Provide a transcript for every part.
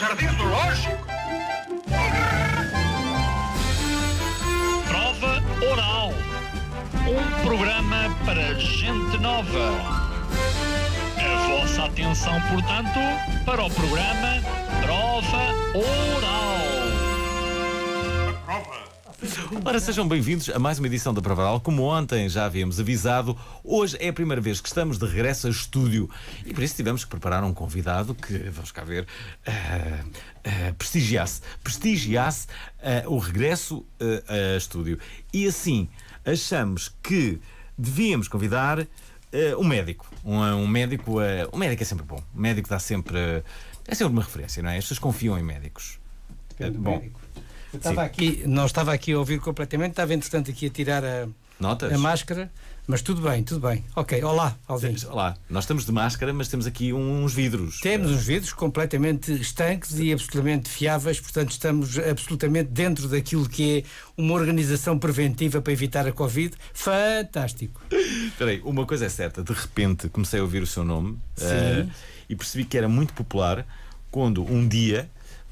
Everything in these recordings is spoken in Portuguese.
jardim zoológico? Prova Oral. Um programa para gente nova. A vossa atenção, portanto, para o programa Prova Oral. Ora, sejam bem-vindos a mais uma edição da Pravaral. Como ontem já havíamos avisado, hoje é a primeira vez que estamos de regresso a estúdio e por isso tivemos que preparar um convidado que, vamos cá ver, uh, uh, prestigiasse, prestigiasse uh, o regresso a estúdio. E assim, achamos que devíamos convidar um médico. Um, um médico um médico é sempre bom. Um médico dá sempre. é sempre uma referência, não é? As pessoas confiam em médicos. Depende bom, médico estava Sim. aqui, não estava aqui a ouvir completamente, estava entretanto aqui a tirar a, Notas? a máscara. Mas tudo bem, tudo bem. Ok, olá, Alvin. Olá, nós estamos de máscara, mas temos aqui uns vidros. Temos uns vidros completamente estanques e absolutamente fiáveis, portanto estamos absolutamente dentro daquilo que é uma organização preventiva para evitar a Covid. Fantástico. Espera aí, uma coisa é certa, de repente comecei a ouvir o seu nome uh, e percebi que era muito popular quando um dia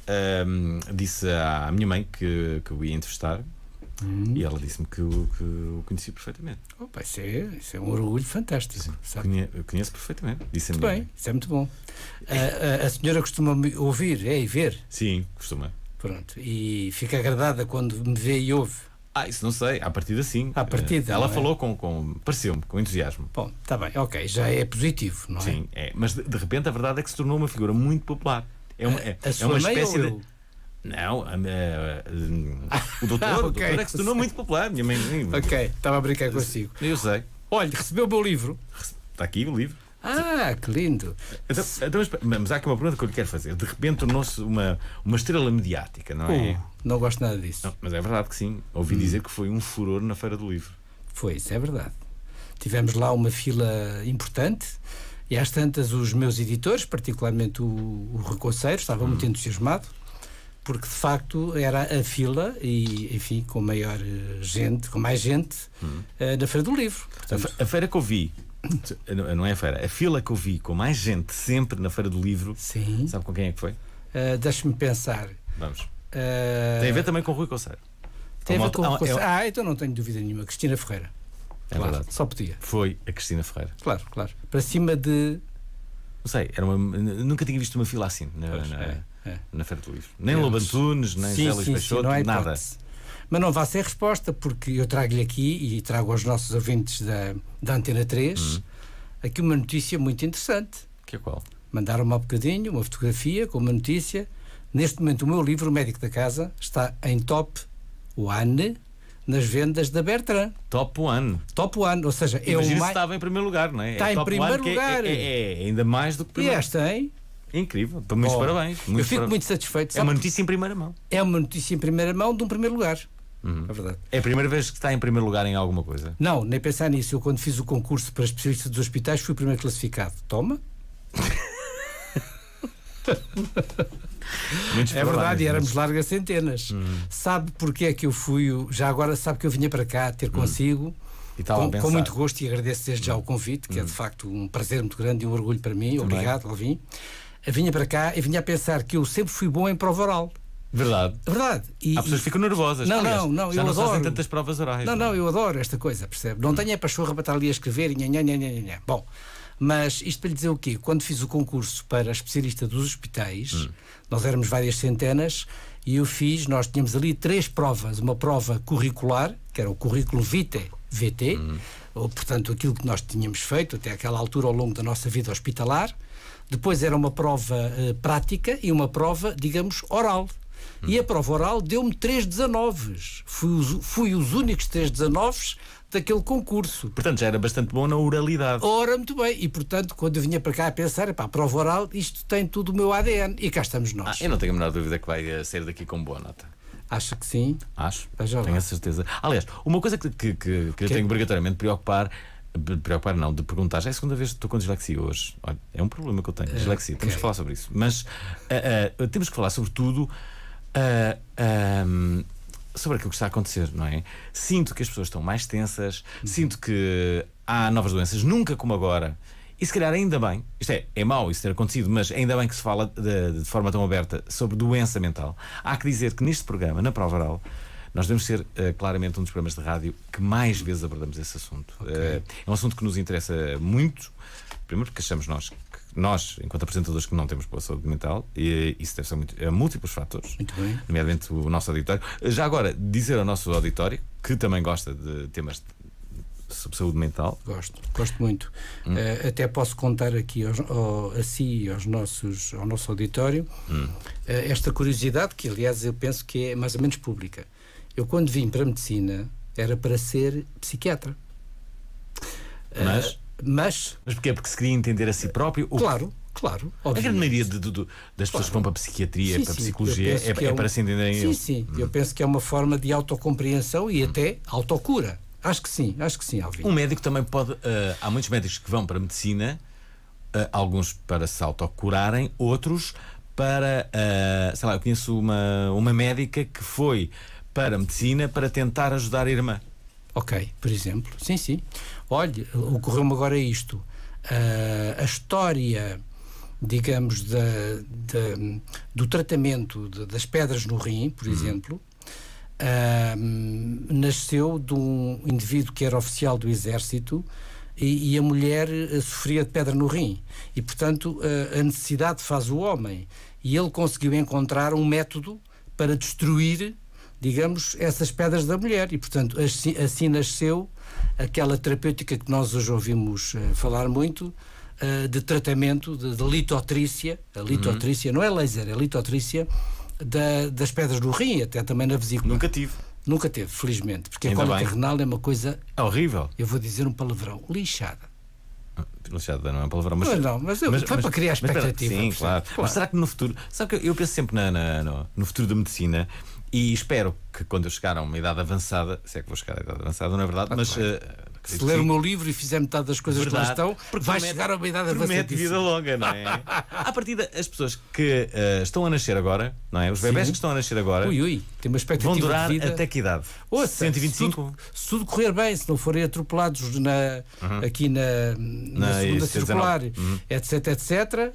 um, disse à minha mãe que, que o ia entrevistar. Hum. E ela disse-me que, que o conheci perfeitamente. Opa, isso, é, isso é um orgulho fantástico. Sabe? conhe, eu conheço perfeitamente. Disse muito bem, mãe. isso é muito bom. A, a, a senhora costuma ouvir é, e ver? Sim, costuma. Pronto, e fica agradada quando me vê e ouve. Ah, isso não sei, partir partida sim. A partir. Eh, ela é? falou com, com pareceu-me, com entusiasmo. Bom, está bem, ok, já é positivo, não é? Sim, é. Mas de, de repente a verdade é que se tornou uma figura muito popular. É uma, é, é uma espécie de. Não, a, a, a, eh, o doutor, ah, okay. o doutor é que se tornou muito popular. Minha mãe, ok, estava a brincar consigo. Eu sei. Olha, recebeu o meu livro. Está aqui o livro. Ah, que lindo! Então, então, mas há aqui uma pergunta que eu lhe quero fazer. De repente tornou-se uma, uma estrela mediática, não é? Uh, não gosto nada disso. Não, mas é verdade que sim. Ouvi hum. dizer que foi um furor na Feira do Livro. Foi, isso é verdade. Tivemos lá uma fila importante e às tantas, os meus editores, particularmente o, o Recoceiro, estava hum. muito entusiasmado, porque de facto era a fila e, enfim, com maior eh, gente, com mais gente, hum. uh, na Feira do Livro. Portanto, a, a feira que eu vi não é a feira. A fila que eu vi com mais gente sempre na Feira do Livro. Sim. Sabe com quem é que foi? Uh, Deixa-me pensar. Vamos. Uh... Tem a ver também com o Rui Conceiro. Tem a ver com o Rui ah, é Conceiro. Ah, então não tenho dúvida nenhuma. Cristina Ferreira. É claro, verdade. Só podia. Foi a Cristina Ferreira. Claro, claro. Para cima de. Não sei, era uma, nunca tinha visto uma fila assim na, pois, na, é, é. na Feira do Livro. Nem é. Lobantunes, nem sim, Zé Luís Peixoto, sim, nada. Mas não vai ser resposta, porque eu trago-lhe aqui e trago aos nossos ouvintes da, da Antena 3 uhum. aqui uma notícia muito interessante. Que é qual? Mandaram-me há bocadinho uma fotografia com uma notícia. Neste momento, o meu livro, O Médico da Casa, está em top one nas vendas da Bertrand. Top one. Top one, ou seja, eu é o mais... estava em primeiro lugar, não é? Está é em primeiro é- lugar. É, é, é, ainda mais do que primeiro. E esta, hein? Incrível, muitos oh, parabéns. eu fico parabéns. muito satisfeito. É uma notícia em primeira mão. É uma notícia em primeira mão de um primeiro lugar. Uhum. É verdade. É a primeira vez que está em primeiro lugar em alguma coisa? Não, nem pensar nisso. Eu, quando fiz o concurso para especialistas dos hospitais, fui o primeiro classificado. Toma. é verdade, e éramos largas centenas. Hum. Sabe porque é que eu fui, já agora sabe que eu vinha para cá ter hum. consigo. Hum. Com, com, muito gosto e agradeço desde já o hum. convite, que hum. é de hum. facto um prazer muito grande e um orgulho para mim. Também. Obrigado, Alvin. Vinha para cá e vinha a pensar que eu sempre fui bom em prova oral. Verdade. Verdade. E, Há pessoas que ficam nervosas. Não, Aliás, não, não. Já eu não adoro. fazem tantas provas orais. Não, não, é? não, eu adoro esta coisa, percebe? Não hum. tenho a pachorra para estar ali a escrever e nha, nha, nha, nha, Bom, mas isto para lhe dizer o quê? Quando fiz o concurso para especialista dos hospitais. Hum nós éramos várias centenas e eu fiz, nós tínhamos ali três provas. Uma prova curricular, que era o currículo vitae, VT, uhum. ou, portanto, aquilo que nós tínhamos feito até aquela altura ao longo da nossa vida hospitalar. Depois era uma prova uh, prática e uma prova, digamos, oral. Uhum. E a prova oral deu-me 3,19. Fui, os, fui os únicos 3,19 daquele concurso. Portanto, já era bastante bom na oralidade. Ora, muito bem. E, portanto, quando eu vinha para cá a pensar, pá, prova oral, isto tem tudo o meu ADN. E cá estamos nós. Ah, eu não tenho a menor dúvida que vai eh, sair daqui com boa nota. Acho que sim. Acho. Veja tenho a certeza. Aliás, uma coisa que, que, que, que eu tenho obrigatoriamente de preocupar preocupar não, de perguntar. Já é a segunda vez que estou com dislexia hoje. Olha, é um problema que eu tenho, dislexia. Temos que falar sobre isso. Mas uh, uh, temos que falar, sobretudo, uh, ehm, sobre aquilo que está a acontecer, não é? Sinto que as pessoas estão mais tensas, uhum. sinto que há novas doenças, nunca como agora. E se calhar ainda bem, isto é, é mau isso ter acontecido, mas ainda bem que se fala de, de forma tão aberta sobre doença mental. Há que dizer que neste programa, na Prova Oral, nós devemos ser uh, claramente um dos programas de rádio que mais vezes abordamos esse assunto. Okay. Uh, é um assunto que nos interessa muito, primeiro porque achamos nós que nós, enquanto apresentadores que não temos boa saúde mental, e eh, isso deve ser muito, a é múltiplos fatores, nomeadamente o nosso auditório. Já agora, dizer ao nosso auditório, que também gosta de temas sobre saúde mental. Gosto, gosto muito. Hum. Uh, até posso contar aqui aos, ao, a si e aos nossos, ao nosso auditório hum. uh, esta curiosidade, que aliás eu penso que é mais ou menos pública. Eu, quando vim para a medicina, era para ser psiquiatra. Mas? Uh, mas. Mas porquê? Porque se queria entender a si próprio? Claro. Claro, obviamente. A grande maioria de, de, de, das pessoas claro. que vão para a psiquiatria, sim, para a psicologia, é, é, é, é um... para se entenderem. Sim, eu... sim. Hum. Eu penso que é uma forma de autocompreensão e hum. até autocura. Acho que sim, acho que sim, Alvin. Um médico também pode. Uh, há muitos médicos que vão para a medicina, uh, alguns para se autocurarem, outros para. Uh, sei lá, eu conheço uma, uma médica que foi para a medicina para tentar ajudar a irmã. Ok, por exemplo. Sim, sim. Olhe, ocorreu-me agora isto. Uh, a história, digamos, da, da, do tratamento de, das pedras no rim, por uhum. exemplo, uh, nasceu de um indivíduo que era oficial do Exército e, e, a mulher ah, sofria de pedra no rim. E, portanto, uh, a necessidade faz o homem. E ele conseguiu encontrar um método para destruir digamos, essas pedras da mulher. E, portanto, assim, assim nasceu aquela terapêutica que nós hoje ouvimos uh, falar muito, uh, de tratamento de, de, litotrícia. A uhum. litotrícia uhum. não é laser, é litotrícia da, das pedras do rim, até também na vesícula. Nunca tive. Nunca teve, felizmente, porque Ainda a cólica bem. renal é uma coisa. É horrível. Eu vou dizer um palavrão: lixada. Ah, lixada não é um palavrão, mas. Não, não mas, eu, mas foi mas, para criar expectativa. Mas, sim, claro. Mas será que no futuro. Sabe que eu penso sempre na, na no, no futuro da medicina e espero que quando eu chegar a uma idade avançada, se é que vou chegar a idade avançada, não é verdade, ah, mas. Eh, se ler o meu livro e fizer metade das coisas verdade, que lá estão, porque vai chegar a uma idade avançada. Promete vida longa, não é? A partir das pessoas que uh, estão a nascer agora, não é? Os bebés que estão a nascer agora. Ui, ui, tem uma Vão durar de vida. até que idade? Ouça, 125? Se tudo, se tudo correr bem, se não forem atropelados na, uhum. aqui na, na, na segunda circular, uhum. etc, etc, uh,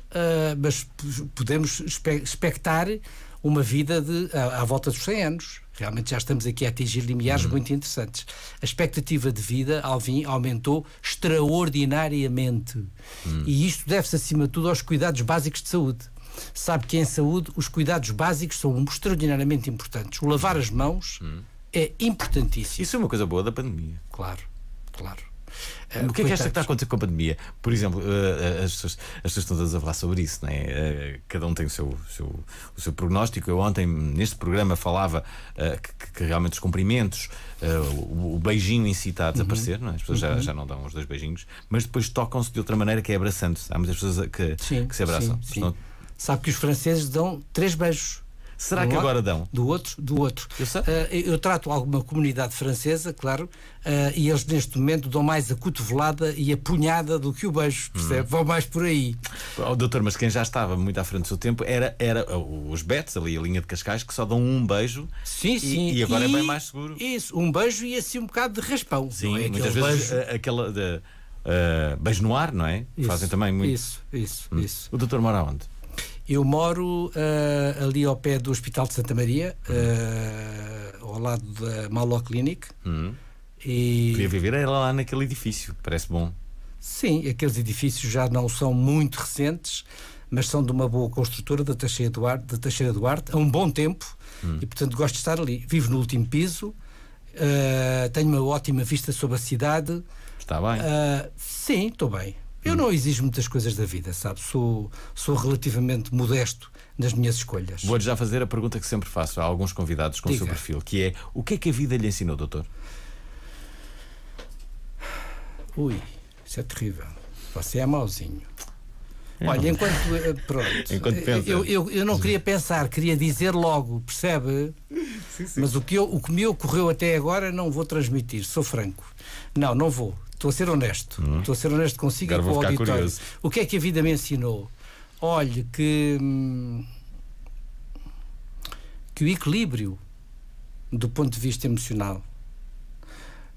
mas podemos expectar uma vida de, à, à volta dos 100 anos. Realmente já estamos aqui a atingir limiares uhum. muito interessantes. A expectativa de vida, Alvin, aumentou extraordinariamente. Uhum. E isto deve-se, acima de tudo, aos cuidados básicos de saúde. Sabe que em saúde os cuidados básicos são extraordinariamente importantes. O lavar as mãos uhum. é importantíssimo. Isso é uma coisa boa da pandemia. Claro, claro. Eh, o que é que esta que está a acontecer com a pandemia? Por exemplo, eh, eh, as pessoas, as pessoas todas a falar sobre isso, né? cada um tem o seu, seu, o seu prognóstico. Eu ontem, neste programa, falava que, que realmente os cumprimentos, o, o beijinho em si está a uhum. desaparecer, uhum. é? as pessoas uhum. já, já não dão os dois beijinhos, mas depois tocam-se de outra maneira que é abraçando-se. Há muitas pessoas que, sim, que se abraçam. Sim, sim. Sabe que os franceses dão três beijos. Será do que agora dão? Do outro, do outro. Eu, sei. Uh, eu trato alguma comunidade francesa, claro, uh, e eles neste momento dão mais a cotovelada e a punhada do que o beijo, percebe? Hum. Vão mais por aí. Oh, doutor, mas quem já estava muito à frente do seu tempo era, era oh, os Betes, ali a linha de Cascais, que só dão um beijo. Sim, sim. E, agora e, é bem mais seguro. Isso, um beijo e assim um bocado de raspão. Sim, é? muitas vezes beijo... Eh, aquela. De, uh, beijo no ar, não é? Isso, Fazem também muito. Isso, isso, hum. isso. O doutor mora onde? Eu moro uh, ali ao pé do Hospital de Santa Maria, uh, ao lado da Malo Clinic. Uhum. E... Queria viver era lá naquele edifício, parece bom. Sim, aqueles edifícios já não são muito recentes, mas são de uma boa construtora da Teixeira Duarte, Teixeira Duarte há um bom tempo uhum. e, portanto, gosto de estar ali. Vivo no último piso, uh, tenho uma ótima vista sobre a cidade. Está bem? sim, estou bem. Eu não exijo muitas coisas da vida, sabe? Sou, sou relativamente modesto nas minhas escolhas. Vou-lhe já fazer a pergunta que sempre faço a alguns convidados com Diga. o seu perfil, que é o que é que a vida lhe ensinou, doutor? Ui, isso é terrível. Você é mauzinho. É. Olha, enquanto. Eh, pronto. enquanto eu, eu, eu, não queria pensar, queria dizer logo, percebe? Sim, sim. Mas o que, eu, o que me ocorreu até agora não vou transmitir, sou franco. Não, não vou. Estou a ser honesto. Uhum. Estou a ser honesto consigo Agora e com o auditório. Curioso. O que é que a vida me ensinou? Olhe, que, hum, que o equilíbrio do ponto de vista emocional,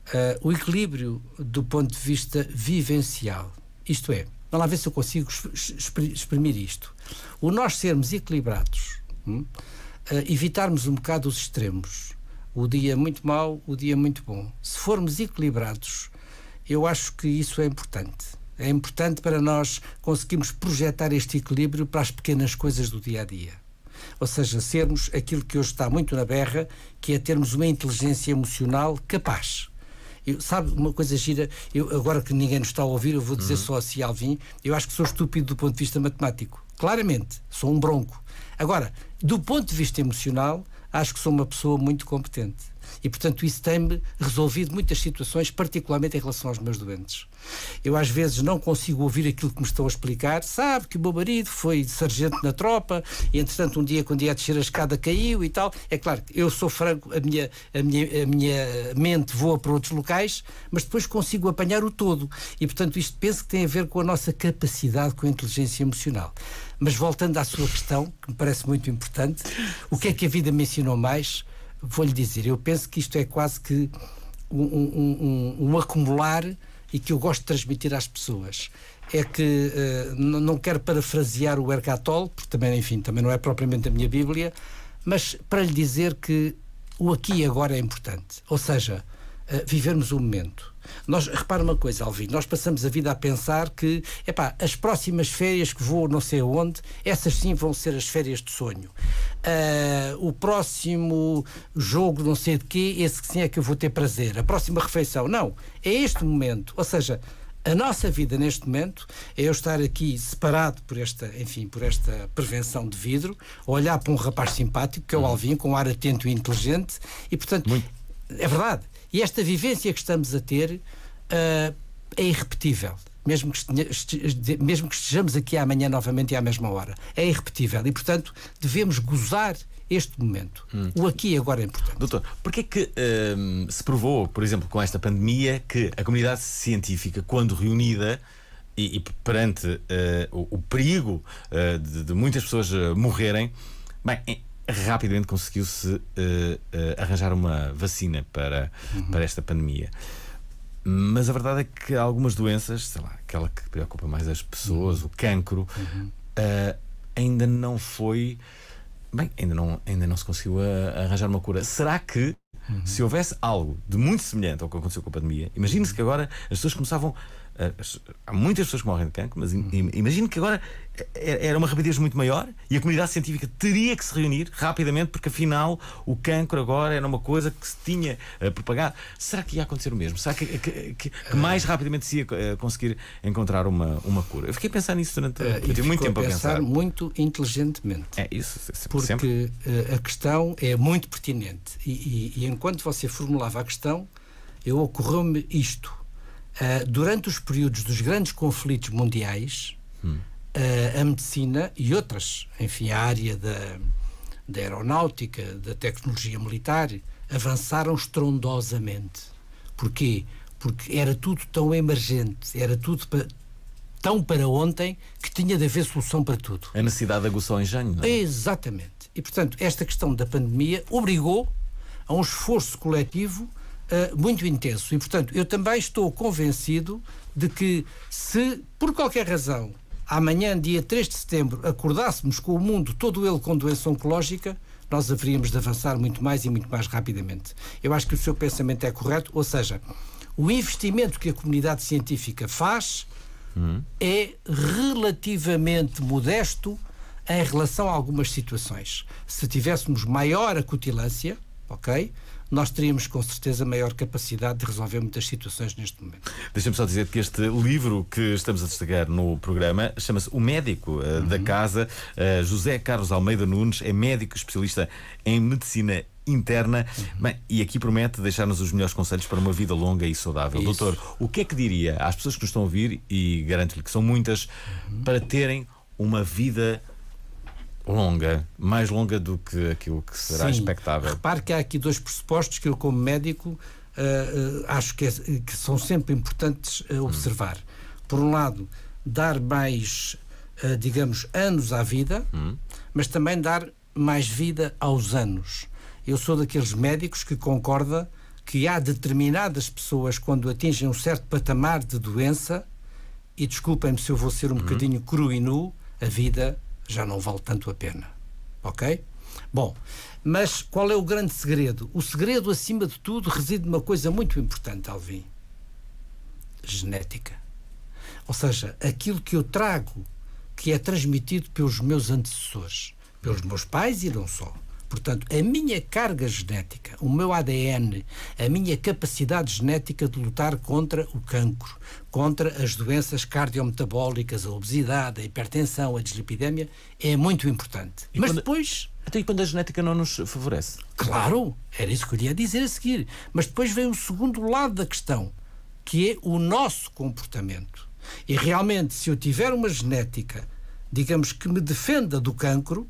uh, o equilíbrio do ponto de vista vivencial, isto é, vamos lá ver se eu consigo exprimir isto. O nós sermos equilibrados, hum, uh, evitarmos um bocado os extremos, o dia é muito mau, o dia é muito bom. Se formos equilibrados, eu acho que isso é importante. É importante para nós conseguirmos projetar este equilíbrio para as pequenas coisas do dia a dia. Ou seja, sermos aquilo que hoje está muito na berra, que é termos uma inteligência emocional capaz. Eu, sabe uma coisa gira? Eu, agora que ninguém nos está a ouvir, eu vou dizer uhum. só assim, Alvin, eu acho que sou estúpido do ponto de vista matemático. Claramente, sou um bronco. Agora, do ponto de vista emocional, acho que sou uma pessoa muito competente. E, portanto, isso tem-me resolvido muitas situações, particularmente em relação aos meus doentes. Eu, às vezes, não consigo ouvir aquilo que me estão a explicar. Sabe que o meu marido foi sargento na tropa e, entretanto, um dia, quando ia descer a escada, caiu e tal. É claro, eu sou franco, a minha, a minha, a minha mente voa para outros locais, mas depois consigo apanhar o todo. E, portanto, isto penso que tem a ver com a nossa capacidade, com a inteligência emocional. Mas voltando à sua questão, que me parece muito importante, o que é que a vida me ensinou mais? vou-lhe dizer, eu penso que isto é quase que um, um, um, um, acumular e que eu gosto de transmitir às pessoas. É que uh, não quero parafrasear o Ergatol, porque também, enfim, também não é propriamente a minha Bíblia, mas para lhe dizer que o aqui e agora é importante. Ou seja, uh, vivermos o momento nós, repara uma coisa, Alvin nós passamos a vida a pensar que, epá, as próximas férias que vou não sei onde, essas sim vão ser as férias de sonho. Uh, o próximo jogo não sei de quê, esse sim é que eu vou ter prazer. A próxima refeição, não. É este momento. Ou seja, a nossa vida neste momento é eu estar aqui separado por esta, enfim, por esta prevenção de vidro, olhar para um rapaz simpático, que é o uhum. Alvin, com um ar atento e inteligente, e portanto. Muito. É verdade. E esta vivência que estamos a ter uh, é irrepetível. Mesmo que, mesmo que estejamos aqui amanhã novamente e à mesma hora. É irrepetível e, portanto, devemos gozar este momento. Hum. O aqui e agora é importante. Doutor, porquê que hum, se provou, por exemplo, com esta pandemia, que a comunidade científica, quando reunida, e, e perante uh, o, o, perigo uh, de, de, muitas pessoas uh, morrerem, bem, rapidamente conseguiu-se uh, uh, arranjar uma vacina para, uhum. para esta pandemia. Mas a verdade é que algumas doenças, sei lá, aquela que preocupa mais as pessoas, uhum. o cancro, uhum. uh, ainda não foi. Bem, ainda não, ainda não se conseguiu arranjar uma cura. Será que uhum. se houvesse algo de muito semelhante ao que aconteceu com a pandemia, imagine-se que agora as pessoas começavam há muitas pessoas que morrem de cancro, mas imagino que agora é, é, era uma rapidez muito maior e a comunidade científica teria que se reunir rapidamente, porque afinal o cancro agora era uma coisa que se tinha eh, propagado. Será que ia acontecer o mesmo? Será que, que, que, mais rapidamente se ia eh, conseguir encontrar uma, uma cura? Eu fiquei a pensar nisso durante uh, muito tempo a pensar. pensar muito inteligentemente. É isso, sempre, porque sempre. a questão é muito pertinente e, e, e enquanto você formulava a questão, eu ocorreu-me isto ah, durante os períodos dos grandes conflitos mundiais, hum. uh, a medicina e outras, enfim, a área da, da aeronáutica, da tecnologia militar, avançaram estrondosamente. Porquê? Porque era tudo tão emergente, era tudo pa, tão para ontem que tinha de haver solução para tudo. A necessidade aguçou o engenho, não é? Exatamente. E, portanto, esta questão da pandemia obrigou a um esforço coletivo eh, muito intenso. E, portanto, eu também estou convencido de que se, por qualquer razão, amanhã, dia 3 de setembro, acordássemos com o mundo todo ele com doença oncológica, nós haveríamos de avançar muito mais e muito mais rapidamente. Eu acho que o seu pensamento é correto, ou seja, o investimento que a comunidade científica faz hum. é relativamente modesto em relação a algumas situações. Se tivéssemos maior acutilância, ok? nós teríamos com certeza maior capacidade de resolver muitas situações neste momento. Deixa-me só dizer que este livro que estamos a destacar no programa chama-se O Médico uh, uhum. da Casa. Uh, José Carlos Almeida Nunes é médico especialista em medicina interna. Uhum. Bem, e aqui promete deixar-nos os melhores conselhos para uma vida longa e saudável. Isso. Doutor, o que é que diria às pessoas que nos estão a ouvir, e garanto-lhe que são muitas, uhum. para terem uma vida longa, mais longa do que aquilo que será Sim. expectável. Repare que há aqui dois pressupostos que eu, como médico, uh, uh, acho que, é, que, são sempre importantes uh, observar. Hum. Por um lado, dar mais, digamos, anos à vida, hum. mas também dar mais vida aos anos. Eu sou daqueles médicos que concorda que há determinadas pessoas, quando atingem um certo patamar de doença, e desculpem-me se eu vou ser um hum. bocadinho cru e nu, a vida já não vale tanto a pena. Ok? Bom, mas qual é o grande segredo? O segredo, acima de tudo, reside numa coisa muito importante, Alvin: genética. Ou seja, aquilo que eu trago, que é transmitido pelos meus antecessores, pelos meus pais e não só. Portanto, a minha carga genética, o meu ADN, a minha capacidade genética de lutar contra o cancro, contra as doenças cardiometabólicas, a obesidade, a hipertensão, a dislipidemia, é muito importante. E Mas quando... depois. Até quando a genética não nos favorece? Claro, era isso que eu ia dizer a seguir. Mas depois vem o segundo lado da questão, que é o nosso comportamento. E realmente, se eu tiver uma genética, digamos que me defenda do cancro,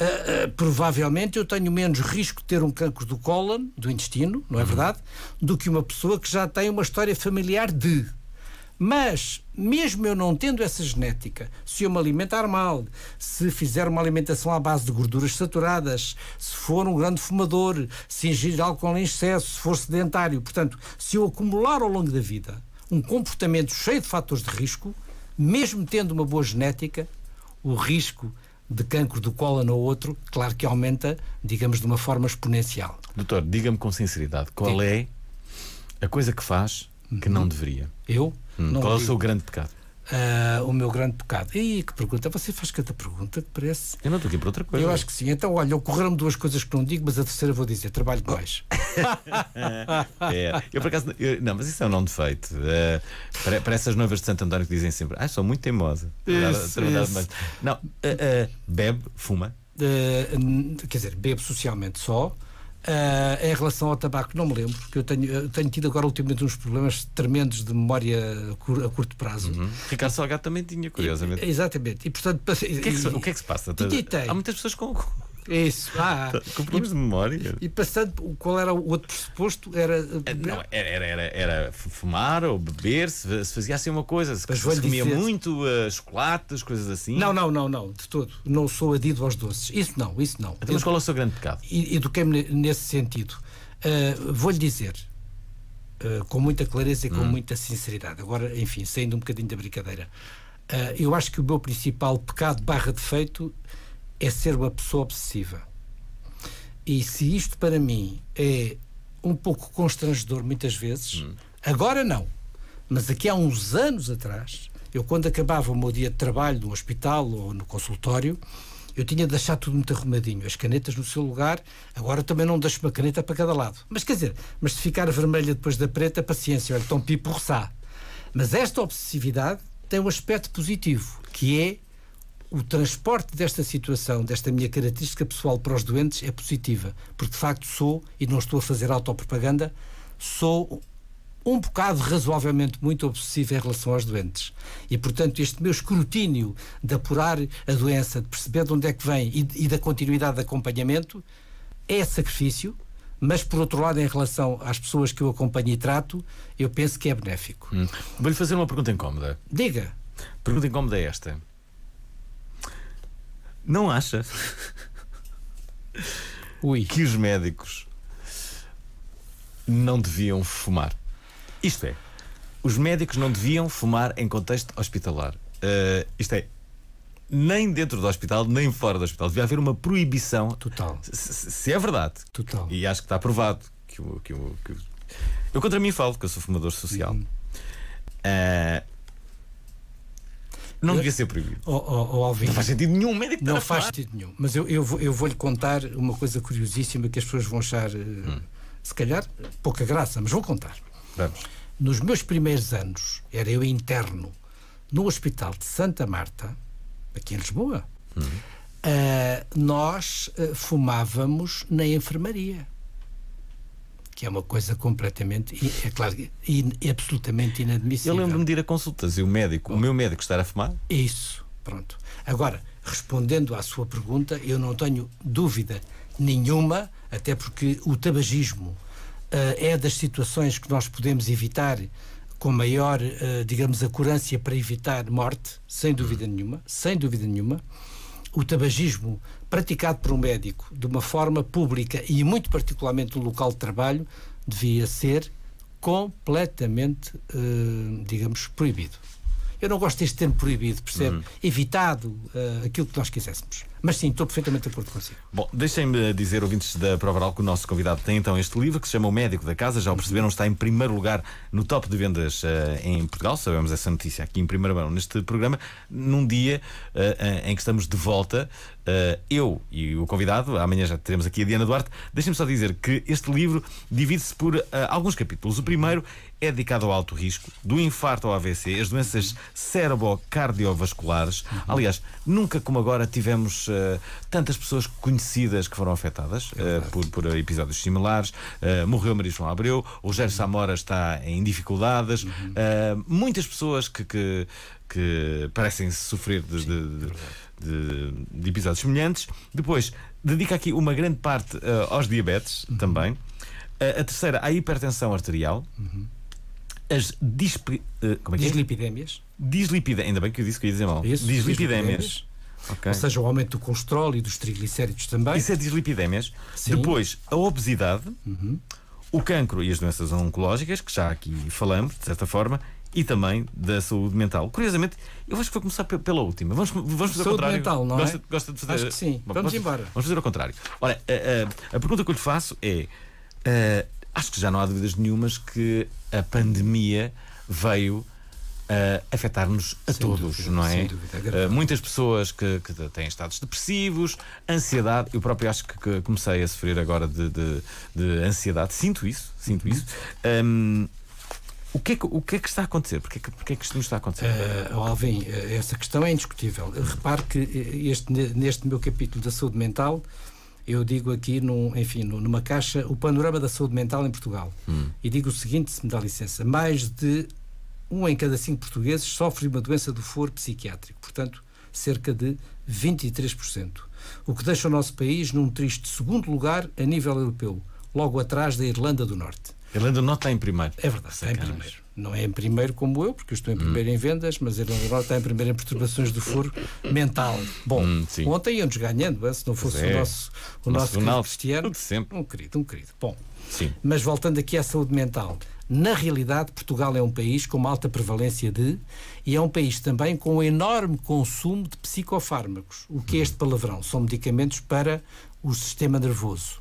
Uh, uh, provavelmente eu tenho menos risco de ter um cancro do cólon, do intestino, não é uhum. verdade? Do que uma pessoa que já tem uma história familiar de. Mas, mesmo eu não tendo essa genética, se eu me alimentar mal, se fizer uma alimentação à base de gorduras saturadas, se for um grande fumador, se ingerir álcool em excesso, se for sedentário, portanto, se eu acumular ao longo da vida um comportamento cheio de fatores de risco, mesmo tendo uma boa genética, o risco de cancro do cólon no outro, claro que aumenta, digamos, de uma forma exponencial. Doutor, diga-me com sinceridade, qual Sim. é a coisa que faz que não uhum. deveria? Eu? Hum, qual é o seu grande pecado? uh, o meu grande pecado. E que pergunta? Você faz cada pergunta que parece. Eu não estou aqui para outra coisa. Eu acho que sim. Então, olha, ocorreram duas coisas que não digo, mas a terceira vou dizer: trabalho mais. é, eu por acaso. Eu, não, mas isso é um não defeito. Uh, para, para, essas noivas de Santo António que dizem sempre: ah, sou muito teimosa. Isso, verdade Não, uh, bebe, fuma. quer dizer, bebe socialmente só. Uh, em relação ao tabaco, não me lembro, porque eu tenho, eu tenho tido agora ultimamente uns problemas tremendos de memória a curto prazo. Uhum. Ricardo Salgado também tinha, curiosamente. E, exatamente. E, portanto, o que, é que se, o que é que se passa? Tinha, Há muitas pessoas com, isso, ah. ah. Tá, Compramos de memória. E passando, qual era o outro pressuposto? Era, é, não, era, era, era fumar ou beber, se, se fazia assim uma coisa. Se, se comia dizer... muito uh, chocolates, coisas assim. Não, não, não, não, de todo. Não sou adido aos doces. Isso não, isso não. Então, mas qual é o seu grande pecado? Eduquei-me nesse sentido. Uh, Vou-lhe dizer, uh, com muita clareza e com hum. muita sinceridade, agora, enfim, saindo um bocadinho da brincadeira, eu acho que o meu principal pecado barra defeito é ser uma pessoa obsessiva. E se isto para mim é um pouco constrangedor muitas vezes, hum. agora não, mas aqui há uns anos atrás, eu quando acabava o meu dia de trabalho no hospital ou no consultório, eu tinha de deixar tudo muito arrumadinho, as canetas no seu lugar, agora também não deixo uma caneta para cada lado. Mas quer dizer, mas se ficar vermelha depois da preta, paciência, olha, tão pipo Mas esta obsessividade tem um aspecto positivo, que é o transporte desta situação, desta minha característica pessoal para os doentes é positiva, porque de facto sou, e não estou a fazer autopropaganda, sou um bocado razoavelmente muito obsessivo em relação aos doentes. E, portanto, este meu escrutínio de apurar a doença, de perceber de onde é que vem e, e da continuidade de acompanhamento, é sacrifício, mas por outro lado, em relação às pessoas que eu acompanho e trato, eu penso que é benéfico. Hum. Vou-lhe fazer uma pergunta incómoda. Diga. Pergunta incómoda é esta. Não acha? Ui. Que os médicos não deviam fumar. Isto é, os médicos não deviam fumar em contexto hospitalar. Uh, isto é, nem dentro do hospital, nem fora do hospital. Devia haver uma proibição. Total. Se, se é verdade. Total. E acho que está provado que o. Que, que, eu contra mim falo, que eu sou fumador social. Uhum. Uh, não devia ser proibido. Oh, oh, oh, Alvin, não faz sentido nenhum médico Não faz sentido nenhum. Mas eu, eu, vou, eu vou-lhe contar uma coisa curiosíssima que as pessoas vão achar, eh, hum. se calhar, pouca graça, mas vou contar. Vamos. Nos meus primeiros anos, era eu interno no Hospital de Santa Marta, aqui em Lisboa. Hum. Uh, nós uh, fumávamos na enfermaria que é uma coisa completamente, é claro, e é absolutamente inadmissível. Eu lembro-me de ir a consultas e o médico, Bom, o meu médico estar a fumar? isso, pronto. Agora, respondendo à sua pergunta, eu não tenho dúvida nenhuma, até porque o tabagismo uh, é das situações que nós podemos evitar com maior, uh, digamos, acurância para evitar morte, sem dúvida hum. nenhuma, sem dúvida nenhuma. O tabagismo praticado por um médico de uma forma pública e muito particularmente no local de trabalho, devia ser completamente, eh, digamos, proibido. Eu não gosto deste termo proibido, percebe? Uhum. Evitado uh, aquilo que nós quiséssemos. Mas sim, estou perfeitamente de acordo consigo. Bom, deixem-me dizer, ouvintes da Prova Oral, que o nosso convidado tem então este livro que se chama O Médico da Casa. Já o uhum. perceberam, está em primeiro lugar no top de vendas uh, em Portugal. Sabemos essa notícia aqui em primeira mão neste programa. Num dia uh, em que estamos de volta, uh, eu e o convidado, amanhã já teremos aqui a Diana Duarte. Deixem-me só dizer que este livro divide-se por alguns capítulos. O primeiro é dedicado ao alto risco, do infarto ao AVC, as doenças cérebro-cardiovasculares. Uhum. Aliás, nunca como agora tivemos uh, tantas pessoas conhecidas que foram afetadas uh, por, por, episódios similares. Uh, morreu Maria João Abreu, o Rogério uhum. Samora está em dificuldades. Uhum. muitas pessoas que, que, que parecem sofrer de, Sim, de, é de, de, episódios semelhantes. Depois, dedica aqui uma grande parte aos diabetes uhum. também. a terceira, à hipertensão arterial. Uhum as dislipidemias, eh, como é que dislipidémias. É? Dislipidémias. Ainda bem que eu disse que ia dizer mal. Isso, dislipidémias. Okay. Ou seja, o aumento do colesterol e dos triglicéridos também. Isso é dislipidémias. Sim. Depois, a obesidade, uhum. o cancro e as doenças oncológicas, que já aqui falamos, de certa forma, e também da saúde mental. Curiosamente, eu acho que vou começar pela última. Vamos, vamos fazer saúde o contrário. mental, não gosta, é? Gosta de fazer... Acho que sim. Bom, vamos, vamos, embora. Vamos fazer o contrário. Olha, a, eh, a, eh, a, pergunta que eu lhe faço é... acho que já não há dúvidas nenhumas que a pandemia veio uh, afetar-nos a sem todos, dúvida, não é? Dúvida, uh, muitas pessoas que, que, têm estados depressivos, ansiedade. Eu próprio acho que, que comecei a sofrer agora de, de, de, ansiedade. Sinto isso, sinto uhum. isso. Um, o que, é que, o que é que está a acontecer? Porquê, porquê é que isto não está a acontecer? Uh, Alvin, essa questão é indiscutível. Repare que este, neste meu capítulo da saúde mental, eu digo aqui, num, enfim, numa caixa, o panorama da saúde mental em Portugal. Hum. E digo o seguinte, se me dá licença, mais de um em cada cinco portugueses sofre uma doença do foro psiquiátrico, portanto, cerca de 23%, o que deixa o nosso país num triste segundo lugar a nível europeu, logo atrás da Irlanda do Norte. A Irlanda do Norte está em primeiro. É verdade, está em primeiro não é em primeiro como eu, porque eu estou em primeiro hum. em vendas, mas ele agora está em primeiro em perturbações do foro mental. Bom, hum, ontem íamos ganhando, se não fosse é. o nosso, o nosso, nosso Ronaldo, Cristiano. Sempre. Um querido, um querido. Bom, sim. mas voltando aqui à saúde mental. Na realidade, Portugal é um país com alta prevalência de e é um país também com um enorme consumo de psicofármacos. O que é este palavrão? São medicamentos para o sistema nervoso.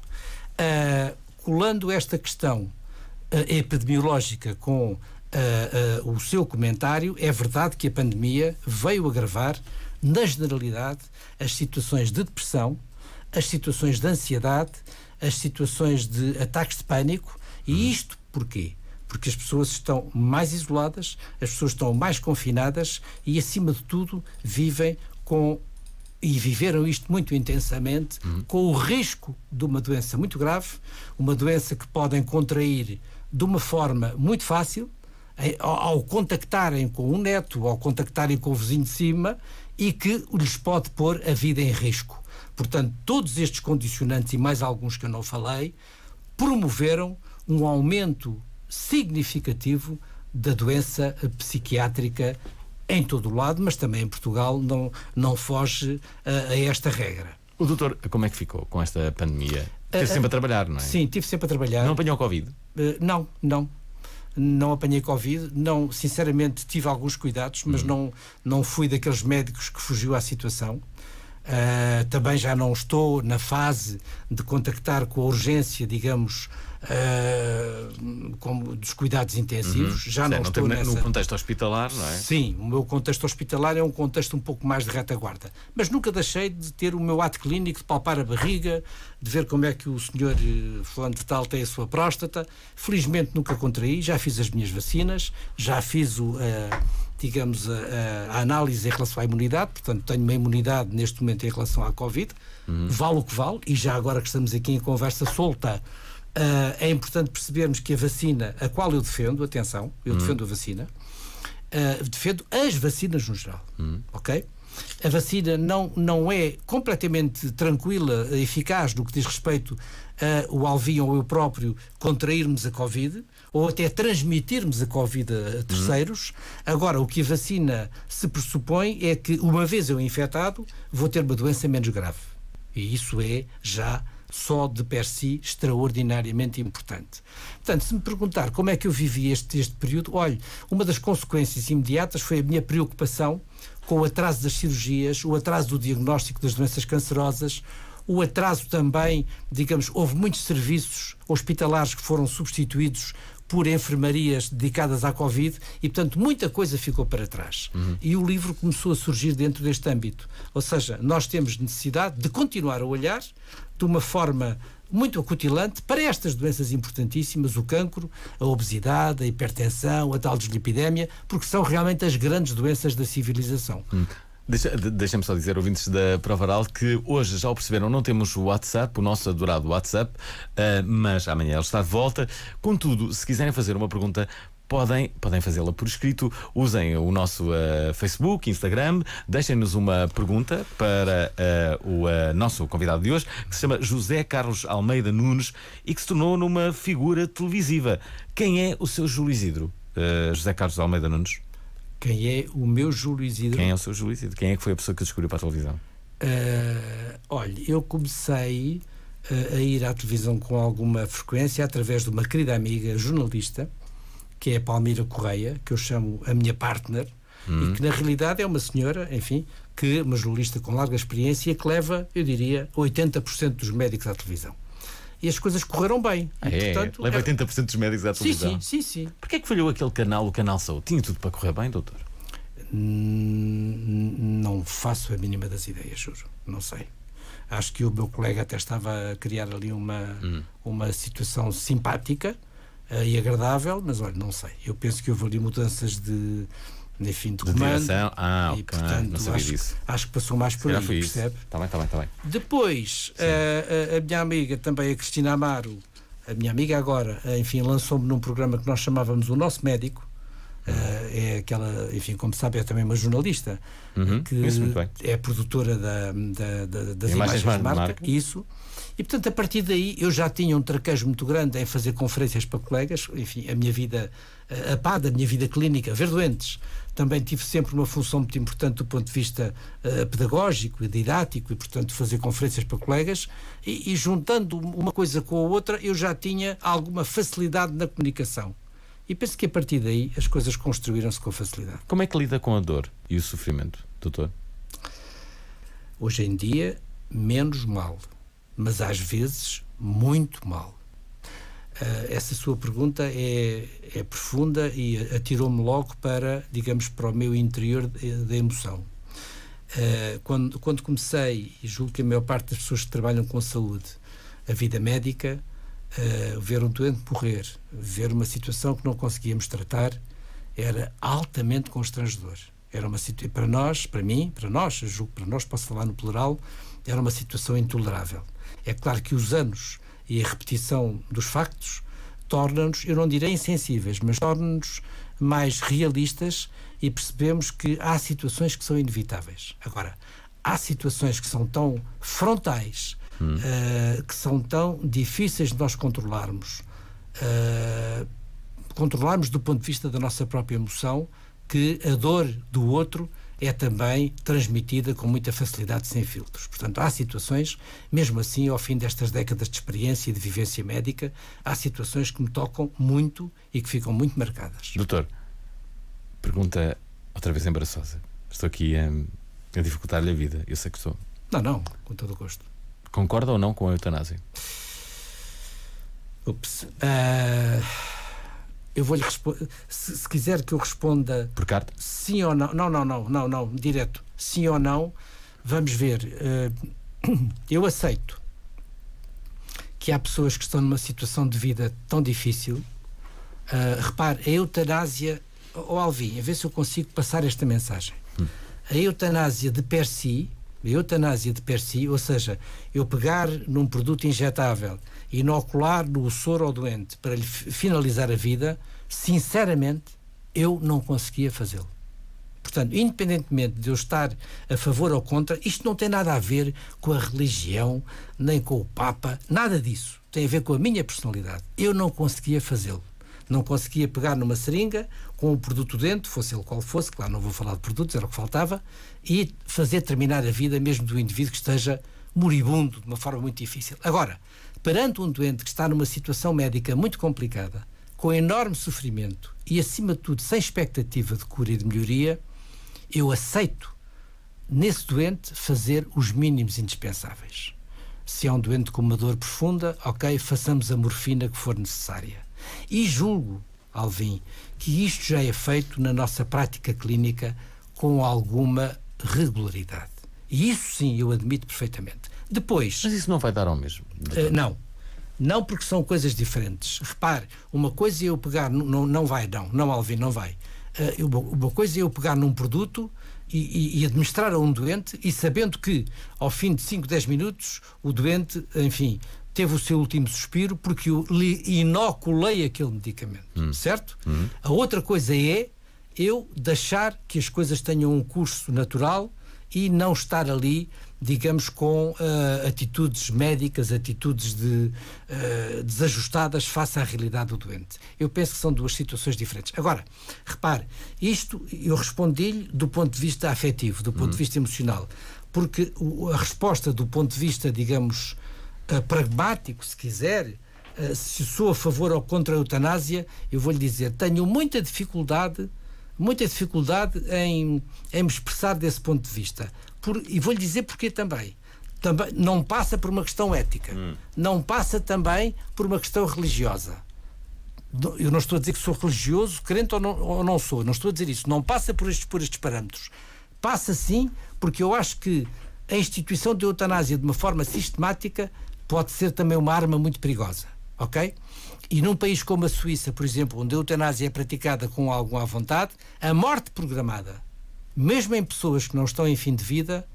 Uh, colando esta questão uh, epidemiológica com uh, uh, o seu comentário, é verdade que a pandemia veio agravar, na generalidade, as situações de depressão, as situações de ansiedade, as situações de ataques de pânico. E uhum. isto porquê? Porque as pessoas estão mais isoladas, as pessoas estão mais confinadas e, acima de tudo, vivem com e viveram isto muito intensamente, uhum. com o risco de uma doença muito grave, uma doença que podem contrair de uma forma muito fácil, ao contactarem com o neto, ao contactarem com o vizinho de cima, e que lhes pode pôr a vida em risco. Portanto, todos estes condicionantes e mais alguns que eu não falei promoveram um aumento significativo da doença psiquiátrica em todo o lado, mas também em Portugal não, não foge a, a esta regra. O doutor, como é que ficou com esta pandemia? Eh, Teve uh, sempre a trabalhar, não é? Sim, tive sempre a trabalhar. Não apanhou Covid? Uh, não, não não apanhei Covid, não, sinceramente tive alguns cuidados, mas uhum. não, não fui daqueles médicos que fugiu à situação. Uh, também já não estou na fase de contactar com a urgência, digamos, uh, ah, como dos cuidados intensivos. Uhum. Já não, estou tem, nessa... no contexto hospitalar, não é? Sim, o meu contexto hospitalar é um contexto um pouco mais de retaguarda. Mas nunca deixei de ter o meu ato clínico, de palpar a barriga, de ver como é que o senhor eh, fulano de tal tem a sua próstata. Felizmente nunca contraí, já fiz as minhas vacinas, já fiz o... Uh, digamos, a, eh, a, análise em relação à imunidade, portanto, tenho uma imunidade neste momento em relação à Covid, uhum. vale o que vale, e já agora que estamos aqui em conversa solta, Uh, é importante percebermos que a vacina, a qual eu defendo, atenção, eu hum. defendo a vacina, uh, defendo as vacinas no geral, hum. ok? A vacina não, não é completamente tranquila, eficaz no que diz respeito ao o ou eu próprio contrairmos a Covid ou até transmitirmos a Covid a hum. terceiros. Uhum. Agora, o que a vacina se pressupõe é que, uma vez eu infectado, vou ter uma doença menos grave. E isso é já só de per si extraordinariamente importante. Portanto, se me perguntar como é que eu vivi este, este período, olhe, uma das consequências imediatas foi a minha preocupação com o atraso das cirurgias, o atraso do diagnóstico das doenças cancerosas, o atraso também, digamos, houve muitos serviços hospitalares que foram substituídos por enfermarias dedicadas à Covid e, portanto, muita coisa ficou para trás. Uhum. E o livro começou a surgir dentro deste âmbito. Ou seja, nós temos necessidade de continuar a olhar de uma forma muito acutilante para estas doenças importantíssimas, o cancro, a obesidade, a hipertensão, a tal deslipidemia, porque são realmente as grandes doenças da civilização. Hum. Deixa-me só dizer, ouvintes da Provaral, que hoje já o perceberam, não temos o WhatsApp, o nosso adorado WhatsApp, uh, mas amanhã ele está de volta. Contudo, se quiserem fazer uma pergunta, podem, podem fazê-la por escrito. Usem o nosso uh, Facebook, Instagram, deixem-nos uma pergunta para uh, o uh, nosso convidado de hoje, que se chama José Carlos Almeida Nunes e que se tornou numa figura televisiva. Quem é o seu Júlio Isidro? José Carlos Almeida Nunes? Quem é o meu Júlio Isidro? Quem é o seu Júlio Isidro? Quem é que foi a pessoa que descobriu para a televisão? Uh, olha, eu comecei uh, a ir à televisão com alguma frequência através de uma querida amiga jornalista, que é a Palmira Correia, que eu chamo a minha partner, hum. e que na realidade é uma senhora, enfim, que uma jornalista com larga experiência que leva, eu diria, 80% dos médicos à televisão e as coisas correram bem. E, é, portanto, leva é... 80% dos médicos à televisão. Sim, sim, sim. Porquê é que falhou aquele canal, o Canal Saúde? Tinha tudo para correr bem, doutor? Hum, não faço a mínima das ideias, juro. Não sei. Acho que o meu colega até estava a criar ali uma, hum. uma situação simpática uh, e agradável, mas olha, não sei. Eu penso que houve ali mudanças de enfim fim de comando. De ah, e, portanto, não sabia acho, disso. acho que passou mais por aí, percebe? Está bem, está bem, está bem. Depois, a, eh, eh, a, minha amiga também, a Cristina Amaro, a minha amiga agora, eh, enfim, lançou-me num programa que nós chamávamos O Nosso Médico. é aquela, enfim, como sabe, é também uma jornalista uhum. que é produtora da, da, da, das imagens, imagens de marca, marca, Isso. E, portanto, a partir daí eu já tinha um traquejo muito grande em fazer conferências para colegas, enfim, a minha vida, a pá da minha vida clínica, ver doentes, também tive sempre uma função muito importante do ponto de vista uh, pedagógico e didático, e portanto fazer conferências para colegas, e, e, juntando uma coisa com a outra, eu já tinha alguma facilidade na comunicação. E penso que a partir daí as coisas construíram-se com facilidade. Como é que lida com a dor e o sofrimento, doutor? Hoje em dia, menos mal, mas às vezes muito mal. Eh, essa sua pergunta é, é profunda e atirou-me logo para, digamos, para o meu interior da emoção. Uh, quando, quando comecei, e julgo que a maior parte das pessoas que trabalham com saúde, a vida médica, uh, ver um doente morrer, ver uma situação que não conseguíamos tratar, era altamente constrangedor. Era uma situação, para nós, para mim, para nós, julgo para nós, posso falar no plural, era uma situação intolerável. É claro que os anos e a repetição dos factos torna-nos, eu não direi insensíveis, mas torna-nos mais realistas e percebemos que há situações que são inevitáveis. Agora, há situações que são tão frontais, hum. uh, que são tão difíceis de nós controlarmos, uh, controlarmos do ponto de vista da nossa própria emoção, que a dor do outro é também transmitida com muita facilidade sem filtros. Portanto, há situações, mesmo assim, ao fim destas décadas de experiência e de vivência médica, há situações que me tocam muito e que ficam muito marcadas. Doutor, pergunta outra vez embaraçosa. Estou aqui a, a dificultar-lhe a vida, eu sei que sou. Não, não, com todo o gosto. Concorda ou não com a eutanásia? Ups. Uh... Eu vou-lhe responder. Se, se, quiser que eu responda. Por carta? Sim ou não. Não, não, não, não, não. Direto. Sim ou não. Vamos ver. Eh, eu aceito que há pessoas que estão numa situação de vida tão difícil. Uh, repare, a eutanásia. Ou oh, Alvin, a ver se eu consigo passar esta mensagem. Hum. A eutanásia de per si, a eutanásia de per si, ou seja, eu pegar num produto injetável inocular no soro ao doente para lhe finalizar a vida, sinceramente, eu não conseguia fazê-lo. Portanto, independentemente de eu estar a favor ou contra, isto não tem nada a ver com a religião, nem com o Papa, nada disso. Tem a ver com a minha personalidade. Eu não conseguia fazê-lo. Não conseguia pegar numa seringa com o produto dentro, fosse ele qual fosse, claro, não vou falar de produtos, era o que faltava, e fazer terminar a vida mesmo do indivíduo que esteja moribundo de uma forma muito difícil. Agora, perante um doente que está numa situação médica muito complicada, com enorme sofrimento e, acima de tudo, sem expectativa de cura e de melhoria, eu aceito, nesse doente, fazer os mínimos indispensáveis. Se é um doente com uma dor profunda, ok, façamos a morfina que for necessária. E julgo, Alvim, que isto já é feito na nossa prática clínica com alguma regularidade. E isso sim eu admito perfeitamente. Depois. Mas isso não vai dar ao mesmo. Uh, não. Não porque são coisas diferentes. Repare, uma coisa é eu pegar. Não, não vai, não. Não, Alvin, não vai. Uh, uma coisa é eu pegar num produto e, e, administrar a um doente e sabendo que ao fim de 5, 10 minutos o doente, enfim, teve o seu último suspiro porque eu lhe inoculei aquele medicamento, hum. certo? Hum. A outra coisa é eu deixar que as coisas tenham um curso natural e não estar ali, digamos, com uh, atitudes médicas, atitudes de, uh, desajustadas face à realidade do doente. Eu penso que são duas situações diferentes. Agora, repare, isto eu respondi-lhe do ponto de vista afetivo, do ponto de hum. vista emocional, porque a resposta do ponto de vista, digamos, uh, pragmático, se quiser, se sou a favor ou contra a eutanásia, eu vou lhe dizer, tenho muita dificuldade muita dificuldade em, em me expressar desse ponto de vista. Por, e vou-lhe dizer porquê também. também. Não passa por uma questão ética, hum. não passa também por uma questão religiosa. Eu não estou a dizer que sou religioso, crente ou não, ou não sou, não estou a dizer isso. Não passa por estes, por estes parâmetros. Passa sim, porque eu acho que a instituição de eutanásia de uma forma sistemática pode ser também uma arma muito perigosa. Ok? E num país como a Suíça, por exemplo, onde a eutanásia é praticada com alguma vontade, a morte programada, mesmo em pessoas que não estão em fim de vida,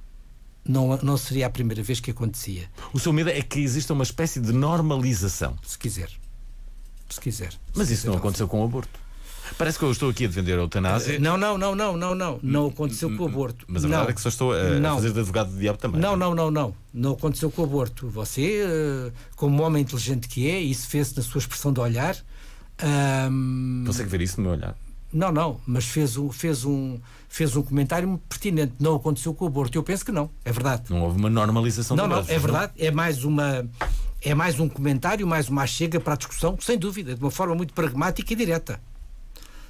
não, não seria a primeira vez que acontecia. O seu medo é que exista uma espécie de normalização? Se quiser. Se quiser. Se Mas isso quiser, não aconteceu com o aborto. Parece que eu estou aqui a defender a eutanásia. Não, não, não, não, não, não. Não hum, aconteceu hum, com o aborto. Hum. Mas a verdade é que só estou a não. fazer de advogado de diabo também. Não, é? não, não, não. Não aconteceu com o aborto. Você, eh, como homem inteligente que é, isso fez na sua expressão de olhar. Um... Ehm, Consegue ver isso no meu olhar? Não, não, mas fez um, fez um, fez um comentário pertinente. Não aconteceu com o aborto. Eu penso que não, é verdade. Não houve uma normalização Não, é não, é verdade. Não? É mais uma. É mais um comentário, mais uma chega para a discussão, sem dúvida, de uma forma muito pragmática e direta.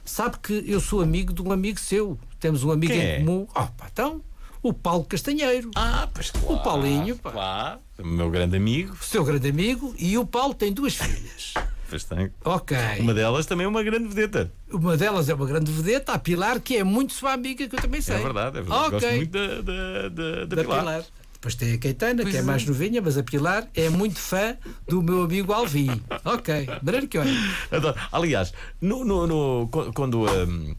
Sabe que eu sou amigo de um amigo seu. Temos um amigo Quem em é? comum. Oh, pá, então, o Paulo Castanheiro. Ah, pois claro. O Paulinho, pá. Claro, meu grande amigo. seu grande amigo. E o Paulo tem duas filhas. pois tem. Ok. Uma delas também é uma grande vedeta. Uma delas é uma grande vedeta, a Pilar, que é muito sua amiga, que eu também é sei. É verdade, é verdade. Okay. Gosto muito da, da, da, da, da Pilar. Pilar. Depois tem a Caetana, pois que é, é, mais novinha, mas a Pilar é muito fã do meu amigo Alvi. ok, Branquione. Aliás, no, no, no quando, um,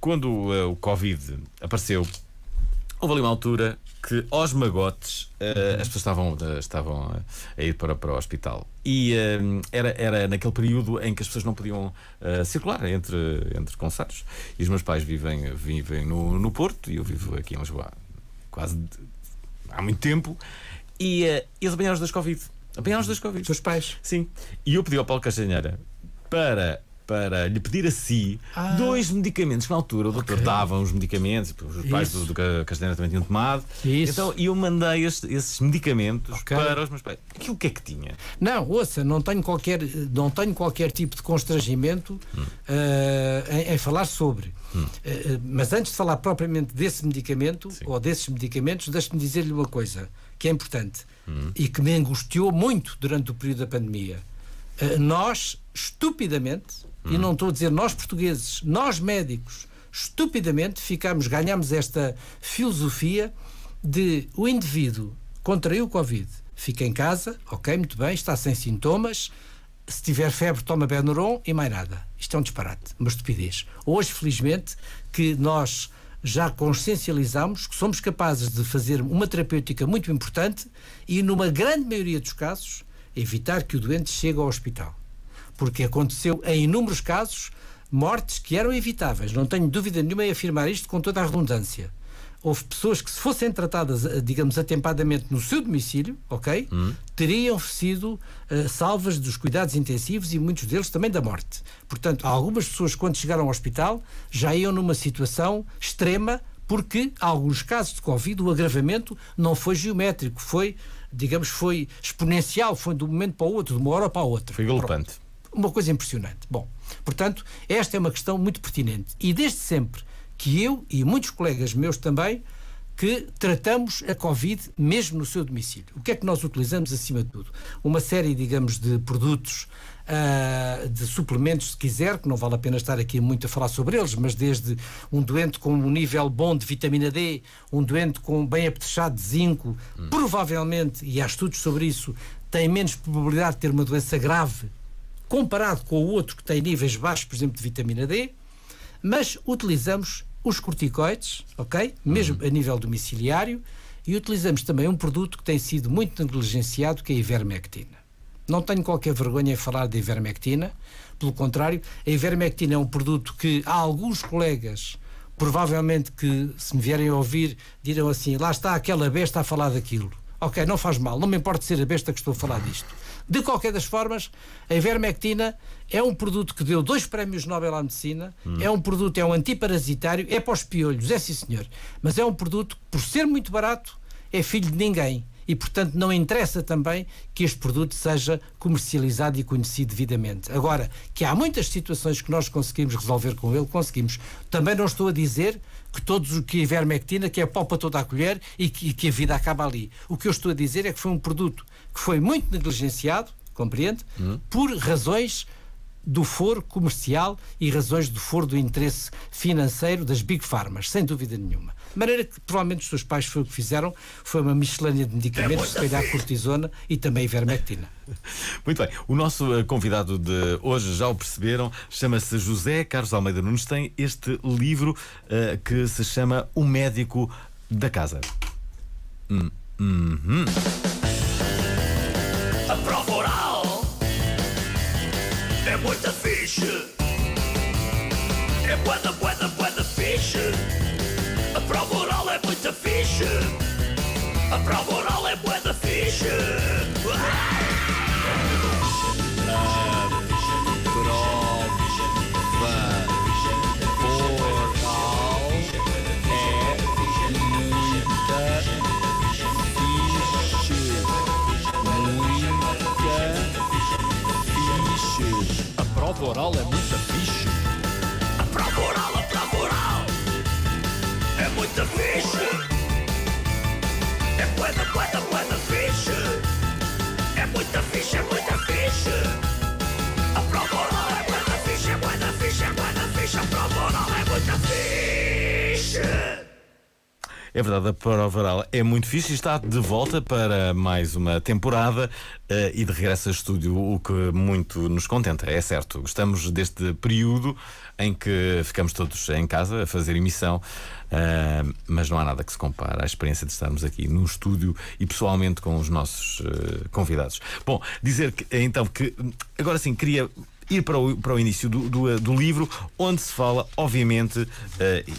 quando uh, o Covid apareceu, houve ali uma altura que aos magotes uh, as pessoas estavam, uh, estavam a ir para, para o hospital. E uh, era, era naquele período em que as pessoas não podiam circular entre, entre concertos. E os meus pais vivem, vivem no, no Porto e eu vivo aqui em Lisboa. Quase há muito tempo, e uh, eles apanharam os dois Covid. Apanharam os dois Covid. Os seus pais? Sim. E eu pedi ao Paulo Castanheira para para lhe pedir a si ah. dois medicamentos que na altura o doutor okay. dava uns medicamentos, os pais do, do Castanheira também tinham tomado. Isso. Então eu mandei este, esses medicamentos okay. para os meus pais. Aquilo que é que tinha? Não, ouça, não tenho qualquer, não tenho qualquer tipo de constrangimento hum. uh, em, em, falar sobre. Hum. Uh, mas antes de falar propriamente desse medicamento Sim. ou desses medicamentos, deixe-me dizer-lhe uma coisa que é importante hum. e que me angustiou muito durante o período da pandemia. nós, estupidamente, e não estou a dizer nós portugueses, nós médicos, estupidamente ficamos, ganhamos esta filosofia de o indivíduo contraiu o Covid, fica em casa, ok, muito bem, está sem sintomas, se tiver febre toma Benuron e mais nada. Isto é um disparate, uma estupidez. Hoje, felizmente, que nós já consciencializamos que somos capazes de fazer uma terapêutica muito importante e, numa grande maioria dos casos, evitar que o doente chegue ao hospital porque aconteceu em inúmeros casos mortes que eram evitáveis. Não tenho dúvida nenhuma em afirmar isto com toda a redundância. Houve pessoas que, se fossem tratadas, eh, digamos, atempadamente no seu domicílio, ok? Hum. Teriam sido uh, eh, salvas dos cuidados intensivos e muitos deles também da morte. Portanto, algumas pessoas, quando chegaram ao hospital, já iam numa situação extrema, porque alguns casos de Covid, o agravamento não foi geométrico, foi, digamos, foi exponencial, foi de um momento para o outro, de uma hora para a outra. Foi galopante. Uma coisa impressionante. Bom, portanto, esta é uma questão muito pertinente e desde sempre que eu e muitos colegas meus também que tratamos a Covid mesmo no seu domicílio. O que é que nós utilizamos acima de tudo? Uma série, digamos, de produtos, uh, de suplementos, se quiser, que não vale a pena estar aqui muito a falar sobre eles, mas desde um doente com um nível bom de vitamina D, um doente com bem apetechado de zinco, hum. provavelmente, e há estudos sobre isso, tem menos probabilidade de ter uma doença grave comparado com o outro que tem níveis baixos, por exemplo, de vitamina D, mas utilizamos os corticoides, ok? Mesmo uhum. a nível domiciliário, e utilizamos também um produto que tem sido muito negligenciado, que é a ivermectina. Não tenho qualquer vergonha em falar de ivermectina, pelo contrário, a ivermectina é um produto que há alguns colegas, provavelmente que se me vierem a ouvir, dirão assim: lá está aquela besta a falar daquilo. Ok, não faz mal, não me importa ser a besta que estou a falar disto. De qualquer das formas, a ivermectina é um produto que deu dois prémios Nobel à medicina, hum. é um produto, é um antiparasitário, é para os piolhos, é sim senhor, mas é um produto que, por ser muito barato, é filho de ninguém e, portanto, não interessa também que este produto seja comercializado e conhecido devidamente. Agora, que há muitas situações que nós conseguimos resolver com ele, conseguimos. Também não estou a dizer que todos que a ivermectina, que é pau para toda a colher e que, e que a vida acaba ali. O que eu estou a dizer é que foi um produto que foi muito negligenciado, compreende? Hum. Por razões do foro comercial e razões do foro do interesse financeiro das Big Farmas, sem dúvida nenhuma maneira que provavelmente os seus pais foi o que fizeram, foi uma miscelânea de medicamentos, é se calhar cortisona e também ivermectina. Muito bem, o nosso eh, convidado de hoje, já o perceberam, chama-se José Carlos Almeida Nunes, tem este livro uh, que se chama O Médico da Casa. Hum, hum, hum. A prova oral é muito fixe. É boa, boa, fixe. A prova oral é bué da fixe. a prova oral é muita ficha, A prova oral, a prova oral é muita ficha what the É verdade, a Para o é muito fixe e está de volta para mais uma temporada uh, e de regresso a estúdio, o que muito nos contenta, é certo. Gostamos deste período em que ficamos todos em casa a fazer emissão, uh, mas não há nada que se compare à experiência de estarmos aqui no estúdio e pessoalmente com os nossos uh, convidados. Bom, dizer que, então que agora sim queria ir para o, para o início do, do, do livro, onde se fala, obviamente, uh,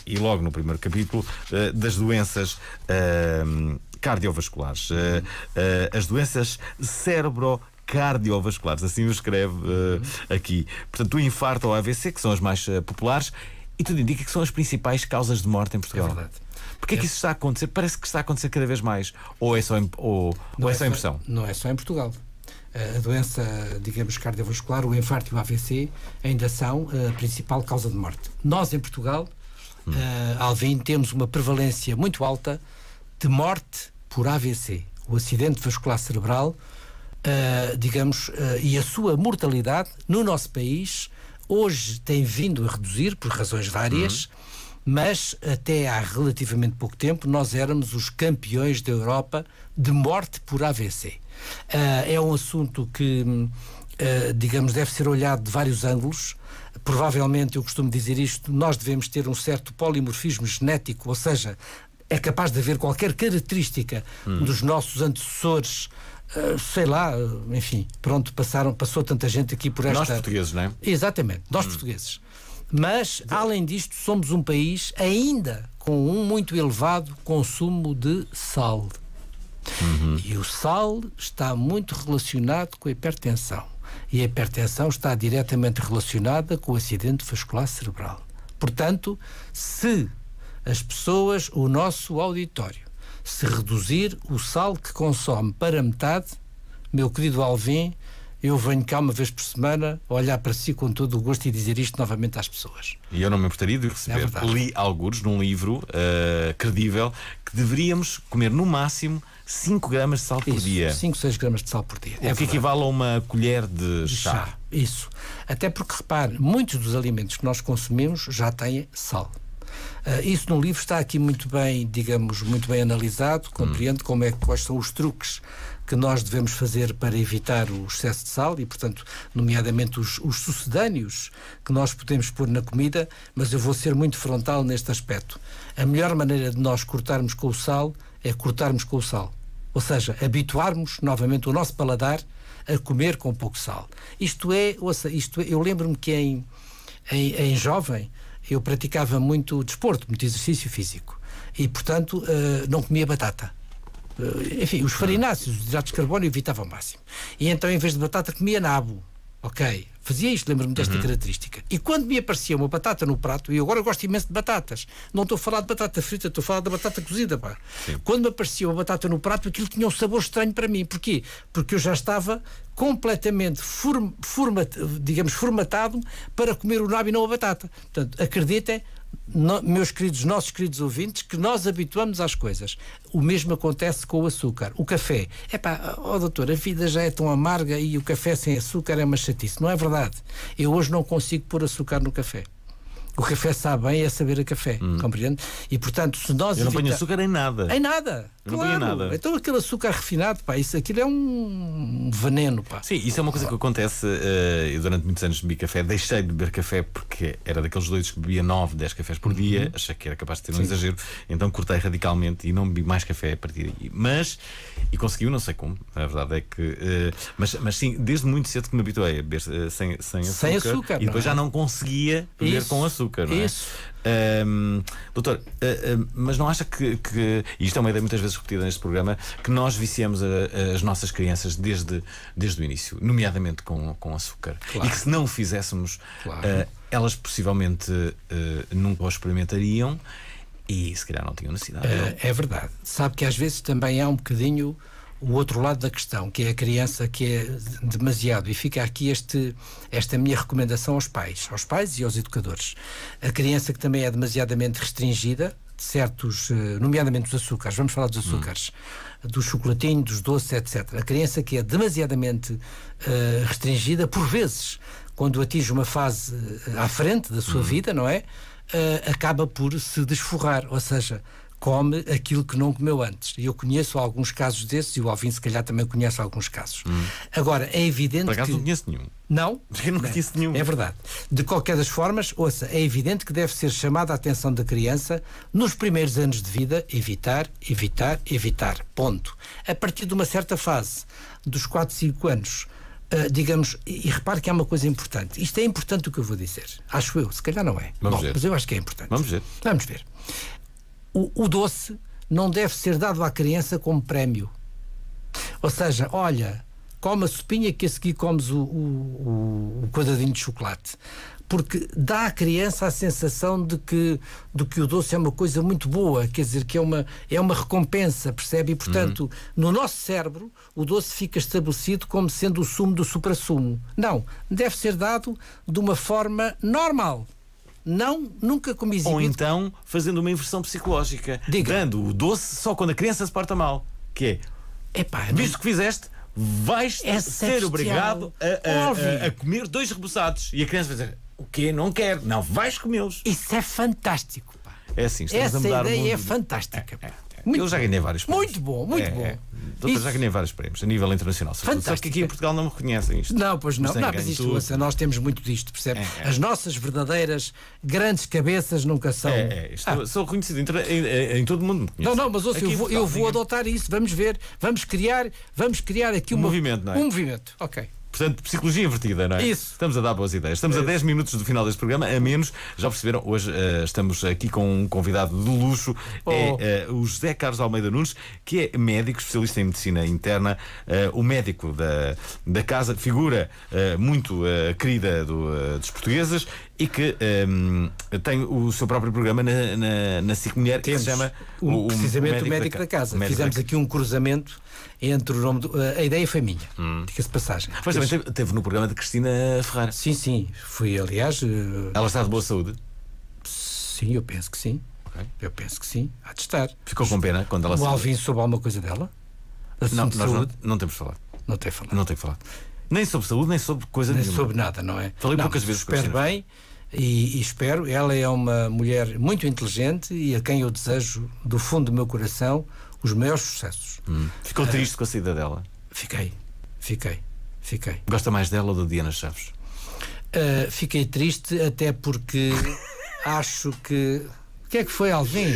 e logo no primeiro capítulo, uh, das doenças. Uh, cardiovasculares, as doenças cérebro cardiovasculares, assim o escreve uhum. aqui. Portanto, o infarto ou AVC, que são as mais populares, e tudo indica que são as principais causas de morte em é Portugal. É verdade. Porquê é. que é. isso está a acontecer? Parece que está a acontecer cada vez mais. Ou é só, em, ou, ou é, é só impressão? Não é só em Portugal a doença, digamos, cardiovascular, o infarto e o AVC ainda são a principal causa de morte. Nós, em Portugal, hum. uh, Alvin, temos uma prevalência muito alta de morte por AVC, o acidente vascular cerebral, eh, digamos, eh, e a sua mortalidade no nosso país hoje tem vindo a reduzir por razões várias. Hum. Mas até há relativamente pouco tempo nós éramos os campeões da Europa de morte por AVC. Eh, é um assunto que, hum, eh, digamos, deve ser olhado de vários ângulos provavelmente, eu costumo dizer isto, nós devemos ter um certo polimorfismo genético, ou seja, é capaz de haver qualquer característica hum. dos nossos antecessores eh, sei lá, enfim, pronto, passaram, passou tanta gente aqui por esta... Nós portugueses, não é? Exatamente, nós hum. portugueses. Mas, além disto, somos um país ainda com um muito elevado consumo de sal. Uhum. E o sal está muito relacionado com a hipertensão. E a hipertensão está diretamente relacionada com o acidente vascular cerebral. Portanto, se as pessoas, o nosso auditório, se reduzir o sal que consome para metade, meu querido Alvin, eu venho cá uma vez por semana olhar para si com todo o gosto e dizer isto novamente às pessoas. E eu não me importaria de receber. É Li alguns num livro uh, credível que deveríamos comer no máximo 5 gramas de sal Isso, por dia. 5, 6 gramas de sal por dia. O é que verdade. equivale a uma colher de, de chá. chá. Isso. Até porque, repare, muitos dos alimentos que nós consumimos já têm sal. Uh, isso no livro está aqui muito bem, digamos, muito bem analisado, compreende hum. como é, quais são os truques que nós devemos fazer para evitar o excesso de sal e, portanto, nomeadamente os, os sucedâneos que nós podemos pôr na comida, mas eu vou ser muito frontal neste aspecto. A melhor maneira de nós cortarmos com o sal é cortarmos com o sal. Ou seja, habituarmos novamente o nosso paladar a comer com pouco sal. Isto é, ouça, isto é, eu lembro-me que em, em, em jovem eu praticava muito desporto, muito exercício físico. E, portanto, eh, não comia batata eh, enfim, os farináceos, os hidratos de carbono, evitava ao máximo. E então, em vez de batata, comia nabo. Ok, fazia isto, lembro-me desta uhum. característica. E quando me aparecia uma batata no prato, e agora gosto imenso de batatas, não estou a falar de batata frita, estou a falar da batata cozida, pá. Quando me aparecia uma batata no prato, aquilo tinha um sabor estranho para mim. Porquê? Porque eu já estava completamente form, format, digamos, formatado para comer o nabo e não a batata. Portanto, acreditem, no, meus queridos, nossos queridos ouvintes, que nós habituamos às coisas. O mesmo acontece com o açúcar. O café. É pá, oh, doutor, a vida já é tão amarga e o café sem açúcar é uma chatice. Não é verdade. Eu hoje não consigo pôr açúcar no café o café sabe bem é saber a café, hum. compreende? E portanto, se nós. Eu não evita... ponho açúcar em nada. Em nada. Eu claro. não ponho em nada. Então aquele açúcar refinado, pá, isso aquilo é um veneno, pá. Sim, isso é uma coisa que acontece. Uh, eh, eu durante muitos anos bebi café, deixei de beber café porque era daqueles doidos que bebia 9, 10 cafés por dia, uhum. achei que era capaz de ter um Sim. exagero, então cortei radicalmente e não bebi mais café a partir daí. Mas, e conseguiu, não sei como, a verdade é que. Uh, mas, mas sim, desde muito cedo que me habituei a beber uh, sem, sem açúcar. Sem açúcar. E depois não é? já não conseguia beber isso. com açúcar açúcar, não é? Isso. Um, doutor, uh, uh, mas não acha que, que, isto é uma ideia muitas vezes repetida neste programa, que nós viciamos a, a, as nossas crianças desde, desde o início, nomeadamente com, com açúcar, claro. e que se não o fizéssemos, claro. uh, elas possivelmente nunca o experimentariam e se calhar não tinham necessidade. é, é? é verdade. Sabe que às vezes também é um bocadinho o outro lado da questão, que é a criança que é demasiado, e fica aqui este, esta minha recomendação aos pais, aos pais e aos educadores. A criança que também é demasiadamente restringida, de certos, eh, nomeadamente dos açúcares, vamos falar dos hum. açúcares, hum. do chocolatinho, dos doces, etc. A criança que é demasiadamente uh, restringida, por vezes, quando atinge uma fase eh, à frente da sua hum. vida, não é? Uh, acaba por se desforrar, ou seja, come aquilo que não comeu antes. E eu conheço alguns casos desses, e o Alvin se calhar também conhece alguns casos. Hum. Agora, é evidente Por que... não conheço nenhum. Não? Eu não disse nenhum. É verdade. De qualquer das formas, ouça, é evidente que deve ser chamada a atenção da criança nos primeiros anos de vida, evitar, evitar, evitar. Ponto. A partir de uma certa fase, dos 4, 5 anos, Uh, digamos, e, e repare que é uma coisa importante. Isto é importante o que eu vou dizer. Acho eu, se calhar não é. Vamos Bom, ver. Mas eu acho que é importante. Vamos ver. Vamos ver o, o doce não deve ser dado à criança como prémio. Ou seja, olha, come a sopinha que a seguir comes o, o, o quadradinho de chocolate. Porque dá à criança a sensação de que, de que o doce é uma coisa muito boa, quer dizer, que é uma, é uma recompensa, percebe? E, portanto, uhum. no nosso cérebro, o doce fica estabelecido como sendo o sumo do supra-sumo. Não, deve ser dado de uma forma normal. Não, nunca comi Ou então fazendo uma inversão psicológica. Diga. Dando o doce só quando a criança se porta mal. Que é. Visto não... que fizeste, vais é ser obrigado a, a, a, a, comer dois reboçados. E a criança vai dizer: O quê? Não quero. Não, vais comê-los. Isso é fantástico. Pá. É assim, estamos Essa a mudar ideia o mundo. é fantástica. É, é, Eu já ganhei vários pontos. Muito bom, muito é, bom. É. Doutor, então, já ganhei vários prémios a nível internacional. Fantástico. Só que aqui em Portugal não me reconhecem isto. Não, pois não. Não, mas isto, nós temos muito disto, percebe? É, é. As nossas verdadeiras grandes cabeças nunca são. É, é ah. Sou reconhecido em, em, em, todo o mundo. Não, não, mas ouça, eu vou, Portugal, vou adotar isso. Vamos ver, vamos criar, vamos criar aqui um uma, movimento, não é? Um movimento, ok. Portanto, psicologia invertida, não é? Isso. Estamos a dar boas ideias. Estamos a 10 minutos do final deste programa, a menos, já perceberam, hoje uh, estamos aqui com um convidado de luxo, é, oh. é uh, o José Carlos Almeida Nunes, que é médico, especialista em medicina interna, uh, o médico da, da casa, figura muito querida do, dos portugueses e que um, ehm, tem o seu próprio programa na, na, na SIC Mulher Temos que se chama um, o, precisamente o Médico, da, da Casa. Médico Fizemos da... aqui um cruzamento entre o nome do, a ideia foi minha família, hum. se passagem. Mas também teve, teve, no programa de Cristina Ferrara. Sim, sim, fui aliás. Eh, ela está de boa saúde? Sim, eu penso que sim. Okay. Eu penso que sim, há de estar. Ficou com pena quando ela O Alvin soube alguma coisa dela? Assunto não, nós saúde? Não, não temos falado. Não tem falado. Não tem falado. Nem sobre saúde, nem sobre coisa nem nenhuma. sobre nada, não é? Falei não, poucas vezes com Espero bem. E, e, espero. Ela é uma mulher muito inteligente e a quem eu desejo, do fundo do meu coração, os maiores sucessos. Hum. Ficou triste uh, com a saída dela? Fiquei, fiquei, fiquei. Gosta mais dela ou da Diana Chaves? Uh, fiquei triste até porque acho que. O que é que foi, Alvin?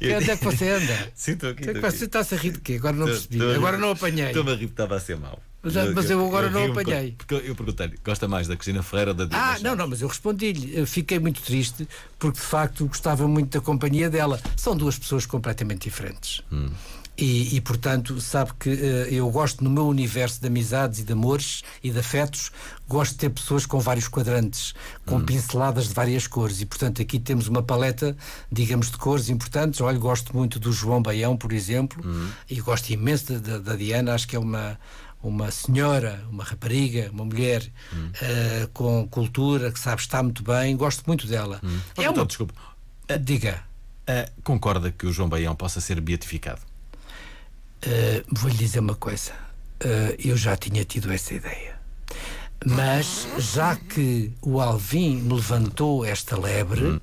Eu... É onde é que você anda? Sim, estou aqui. É você está-se a rir de quê? Agora não percebi. Agora não apanhei. Estou-me a rir, estava a ser mau. Mas, ah, mas eu agora eu, não apanhei. Porque eu perguntei-lhe, gosta mais da Cristina Ferreira ou da Diana Ah, não, não, mas eu respondi-lhe. fiquei muito triste porque de facto gostava muito da companhia dela. São duas pessoas completamente diferentes. Hum. E, e, portanto, sabe que uh, eu gosto no meu universo de amizades e de amores e de afetos, gosto de ter pessoas com vários quadrantes, com hum. pinceladas de várias cores. E, portanto, aqui temos uma paleta, digamos, de cores importantes. Olha, gosto muito do João Baião, por exemplo, hum. e gosto imenso da Diana, acho que é uma uma senhora, uma rapariga, uma mulher hum. uh, com cultura, que sabe estar muito bem, gosto muito dela. Hum. É então, uma... desculpe. Uh, Diga. Uh, concorda que o João Baião possa ser beatificado? Vou-lhe dizer uma coisa. eu já tinha tido essa ideia. Mas já que o Alvim me levantou esta lebre. Hum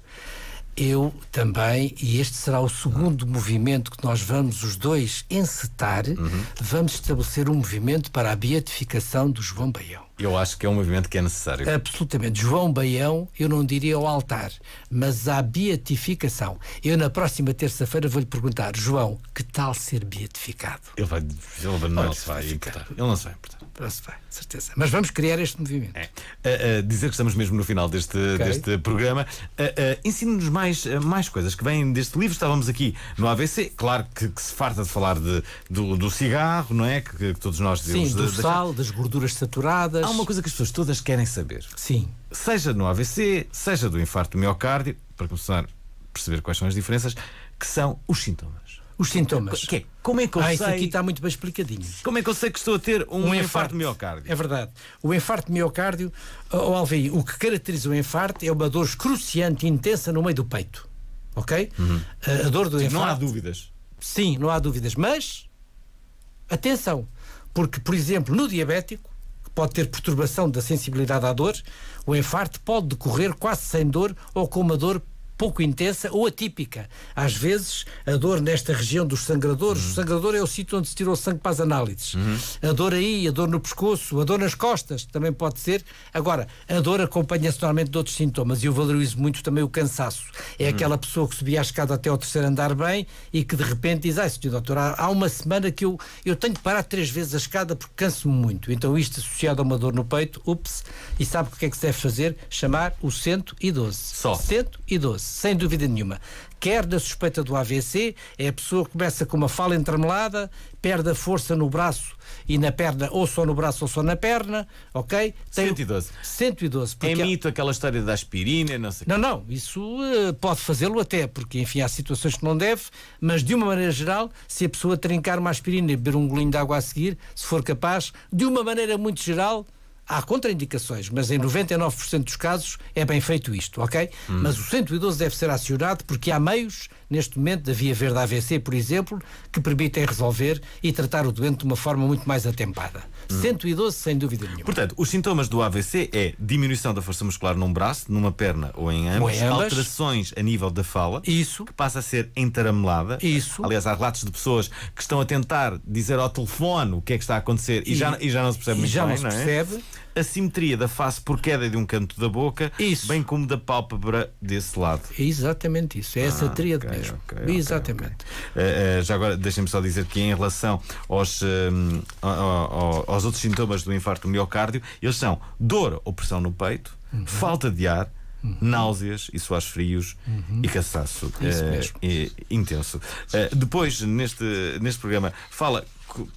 eu também, e este será o segundo uhum. movimento que nós vamos os dois encetar, uhum. vamos estabelecer um movimento para a beatificação do João Baião. Eu acho que é um movimento que é necessário. Absolutamente. João Baião, eu não diria ao altar, mas à beatificação. Eu, na próxima terça-feira, vou-lhe perguntar, João, que tal ser beatificado? Ele vai. Ele não, não se vai Ele não se vai importar se vai, certeza. Mas vamos criar este movimento. É. Uh, uh, dizer que estamos mesmo no final deste, okay. deste programa. Uh, eh, Ensine-nos mais, mais coisas que vêm deste livro. Estávamos aqui no AVC, claro que, que se farta de falar de, do, do cigarro, não é? Que, que todos nós dizemos. Sim, do de, sal, das gorduras saturadas. Há uma coisa que as pessoas todas querem saber. Sim. Seja no AVC, seja do infarto do miocárdio, para começar a perceber quais são as diferenças, que são os sintomas. Os sintomas. Que, como é que eu ah, sei? Isso aqui está muito bem explicadinho. Como é que eu sei que estou a ter um, um infarto. infarto miocárdio? É verdade. O infarto miocárdio, ou oh, o que caracteriza o infarto é uma dor excruciante, intensa no meio do peito. Ok? Uhum. A dor do Sim, infarto. Não há dúvidas. Sim, não há dúvidas. Mas, atenção, porque, por exemplo, no diabético, que pode ter perturbação da sensibilidade à dor, o infarto pode decorrer quase sem dor ou com uma dor pouco intensa ou atípica. Às vezes, a dor nesta região dos sangradores, uhum. o sangrador é o sítio onde se tirou o sangue para as análises. Uhum. A dor aí, a dor no pescoço, a dor nas costas, também pode ser. Agora, a dor acompanha-se normalmente de outros sintomas e eu valorizo muito também o cansaço. É uhum. aquela pessoa que subia a escada até ao terceiro andar bem e que de repente diz: Ai, senhor doutor, há uma semana que eu, eu tenho que parar três vezes a escada porque canso-me muito. Então, isto associado a uma dor no peito, ups, e sabe o que é que se deve fazer? Chamar o 112. Só. 112 sem dúvida nenhuma. Quer da suspeita do AVC, é a pessoa que começa com uma fala entremelada, perde a força no braço e na perna, ou só no braço ou só na perna, ok? Tem 112. 112. Porque... É mito aquela história da aspirina, não sei. Não, não, isso uh, pode fazê-lo até, porque enfim há situações que não deve, mas de uma maneira geral, se a pessoa trincar uma aspirina e beber um golinho de água a seguir, se for capaz, de uma maneira muito geral, Há contraindicações, mas em 99% dos casos é bem feito isto, ok? Hum. Mas o 112 deve ser acionado porque há meios neste momento, da via verde AVC, por exemplo, que permitem resolver e tratar o doente de uma forma muito mais atempada. Hum. 112, sem dúvida nenhuma. Portanto, os sintomas do AVC é diminuição da força muscular num braço, numa perna ou em ambos, ou ambas. alterações a nível da fala, Isso. que passa a ser entaramelada. Isso. Aliás, há relatos de pessoas que estão a tentar dizer ao telefone o que é que está a acontecer e, e já, e já não se percebe e muito já bem, não se percebe. Não é? a simetria da face por queda de um canto da boca, isso. bem como da pálpebra desse lado. exatamente isso, é ah, essa tríade okay, mesmo. Okay, exatamente. Okay. Uh, uh, já agora, deixem-me só dizer que em relação aos, uh, aos outros sintomas do infarto do miocárdio, eles são dor ou pressão no peito, uhum. falta de ar, Uhum. náuseas e suores frios uhum. e cansaço uh, e, intenso. Uh, depois, neste, neste programa, fala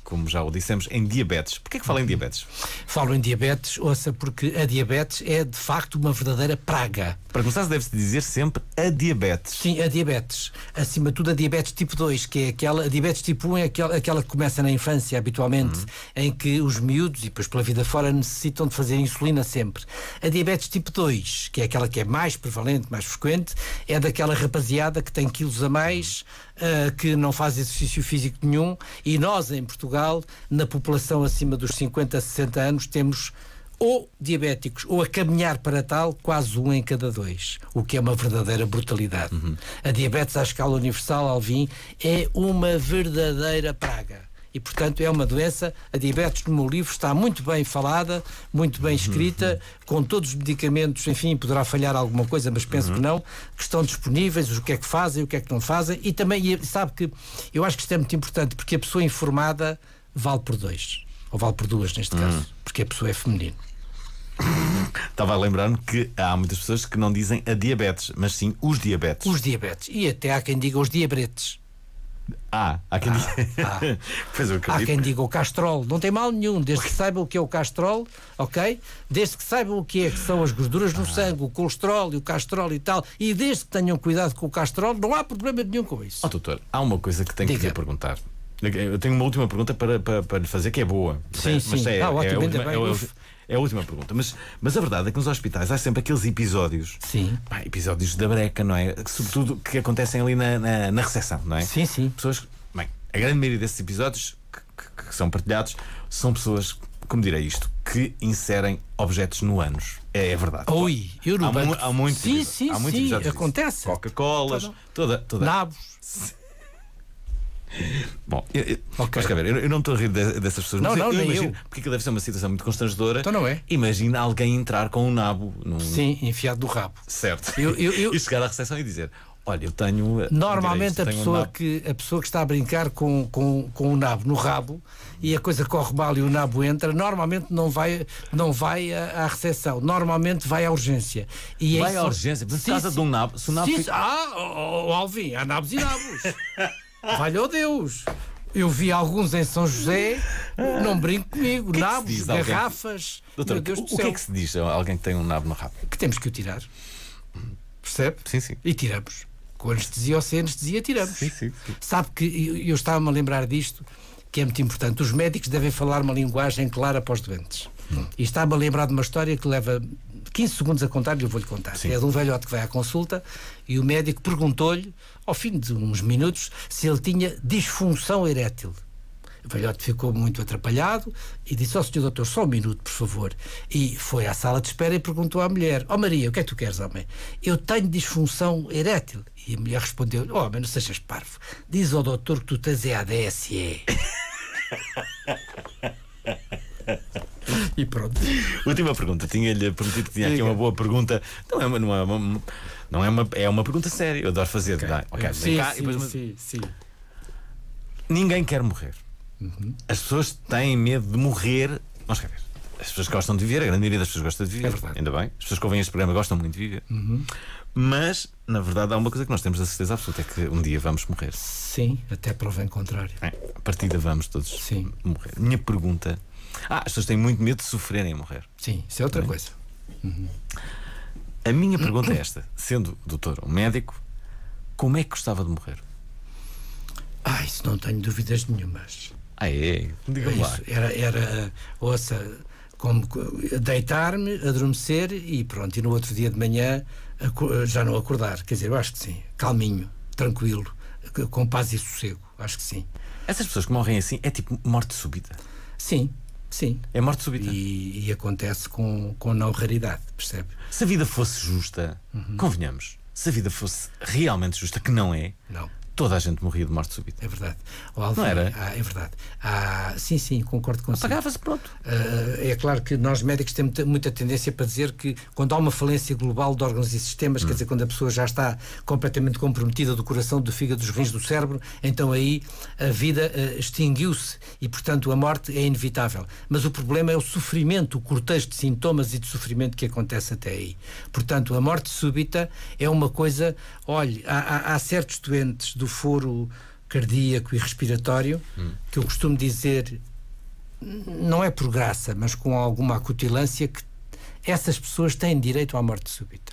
como já o dissemos, em diabetes. Porquê que fala em uhum. diabetes? Falo em diabetes, ouça, porque a diabetes é de facto uma verdadeira praga. Para começar, deve-se dizer sempre a diabetes. Sim, a diabetes. Acima de tudo, a diabetes tipo 2, que é aquela. A diabetes tipo 1 é aquela, aquela que começa na infância, habitualmente, uhum. em que os miúdos, e depois pela vida fora, necessitam de fazer insulina sempre. A diabetes tipo 2, que é aquela que é mais prevalente, mais frequente, é daquela rapaziada que tem quilos a mais, uh, que não faz exercício físico nenhum, e nós, em em Portugal, na população acima dos 50, 60 anos, temos ou diabéticos ou a caminhar para tal, quase um em cada dois, o que é uma verdadeira brutalidade. Uhum. A diabetes à escala universal, Alvin, é uma verdadeira praga e, portanto, é uma doença. A diabetes, no meu livro, está muito bem falada, muito bem uhum, escrita, uhum. com todos os medicamentos, enfim, poderá falhar alguma coisa, mas penso uhum. que não, que estão disponíveis, o que é que fazem, o que é que não fazem, e também, e sabe que eu acho que isto é muito importante, porque a pessoa informada vale por dois, ou vale por duas, neste uhum. caso, porque a pessoa é feminina. Estava a lembrar-me que há muitas pessoas que não dizem a diabetes, mas sim os diabetes. Os diabetes. E até há quem diga os diabetes. Ah, há quem, ah, diga... ah. há quem diga o castrol. Não tem mal nenhum, desde que saibam o que é o castrol, ok? Desde que saibam o que é que são as gorduras no ah. sangue, o colesterol e o castrol e tal, e desde que tenham cuidado com o castrol, não há problema nenhum com isso. oh, doutor, há uma coisa que tenho diga. que lhe perguntar. Eu tenho uma última pergunta para, para, para lhe fazer que é boa. Sim, é, sim. Mas é, ah, ótimo, é, é, é a última pergunta. Mas, mas a verdade é que nos hospitais há sempre aqueles episódios. Sim. Pá, episódios da breca, não é? Sobretudo que acontecem ali na, na, na recepção, não é? Sim, sim. Pessoas. Bem, a grande maioria desses episódios que, que, que são partilhados são pessoas como direi isto, que inserem objetos no ânus. É, é verdade. Oi, eu não há, mu há muitos. Sim, sim, há muitos sim, acontece. Coca-Colas, toda, toda. Nabos. Bom, eu, eu, okay. cá ver, eu, eu, não estou a rir de, dessas pessoas, não, não, eu, imagino, eu. porque deve ser uma situação muito constrangedora. Então não é? Imagina alguém entrar com um nabo num... Sim, enfiado do rabo. Certo. Eu, eu, E chegar à recepção e dizer: Olha, eu tenho. Eh, normalmente a, pessoa um que, a pessoa que está a brincar com, com, com o nabo no rabo e a coisa corre mal e o nabo entra, normalmente não vai, não vai à, à recepção, normalmente vai à urgência. E é vai à urgência, por causa de um nabo. Se o nabo sim, fica... Ah, oh, oh, Alvin, há nabos e nabos. Valha Deus! Eu vi alguns em São José, não brinco comigo, que nabos, que garrafas. Doutor, Deus o, do céu. que é que se diz a é alguém que tem um nabo no rabo? Que temos que o tirar. Percebe? Sim, sim. E tiramos. Com anestesia ou sem anestesia, tiramos. Sim, sim, sim. Sabe que eu, estava-me a lembrar disto, que é muito importante. Os médicos devem falar uma linguagem clara para os doentes. Hum. E estava a lembrar de uma história que leva 15 segundos a contar e eu vou-lhe contar. Sim. É de um velhote que vai à consulta e o médico perguntou-lhe, ao fim de uns minutos, se ele tinha disfunção erétil. O velhote ficou muito atrapalhado e disse ao senhor doutor, só um minuto, por favor. E foi à sala de espera e perguntou à mulher: Ó oh, Maria, o que é que tu queres, homem? Eu tenho disfunção erétil. E a mulher respondeu: Ó, oh, homem, não sejas parvo. Diz ao doutor que tu tens é ADSE. e pronto. Última pergunta. Tinha-lhe prometido que tinha aqui uma boa pergunta. Não é uma. Não é uma, não é uma, é uma pergunta séria. Eu adoro fazer. Okay. okay, sim, cá, sim, depois... sim, sim. Ninguém quer morrer. Uhum. As pessoas têm medo de morrer. Vamos cá ver. As pessoas gostam de viver, a grande maioria das pessoas gosta de viver. É verdade. Ainda bem. As pessoas que ouvem este programa gostam muito de viver. Uhum. Mas, na verdade, há uma coisa que nós temos a certeza absoluta: é que um dia vamos morrer. Sim, até prova em contrário. É, a partida vamos todos Sim. morrer. Minha pergunta ah, as pessoas têm muito medo de sofrerem a morrer. Sim, isso é outra Bem? É? coisa. Uhum. A minha pergunta é esta: sendo doutor, um médico, como é que gostava de morrer? Ah, isso não tenho dúvidas nenhumas. Ah, é? Diga-me lá. Era, era, ouça, como deitar-me, adormecer e pronto, e no outro dia de manhã já não acordar. Quer dizer, eu acho que sim, calminho, tranquilo, com paz e sossego, acho que sim. Essas pessoas que morrem assim é tipo morte súbita? Sim, Sim. É morte súbita. E, e, acontece com, com não raridade, percebe? Se a vida fosse justa, uhum. convenhamos, se a vida fosse realmente justa, que não é, não. Toda a gente morria de morte súbita. É verdade. não era? Ah, é verdade. Ah, sim, sim, concordo consigo. Apagava-se, pronto. Ah, é claro que nós médicos temos muita tendência para dizer que quando há uma falência global de órgãos e sistemas, hum. quer dizer, quando a pessoa já está completamente comprometida do coração, do fígado, dos rins, do cérebro, então aí a vida ah, extinguiu-se e, portanto, a morte é inevitável. Mas o problema é o sofrimento, o cortejo de sintomas e de sofrimento que acontece até aí. Portanto, a morte súbita é uma coisa, olhe, há, há certos doentes do foro cardíaco e respiratório, hum. que eu costumo dizer, não é por graça, mas com alguma acutilância, que essas pessoas têm direito à morte súbita.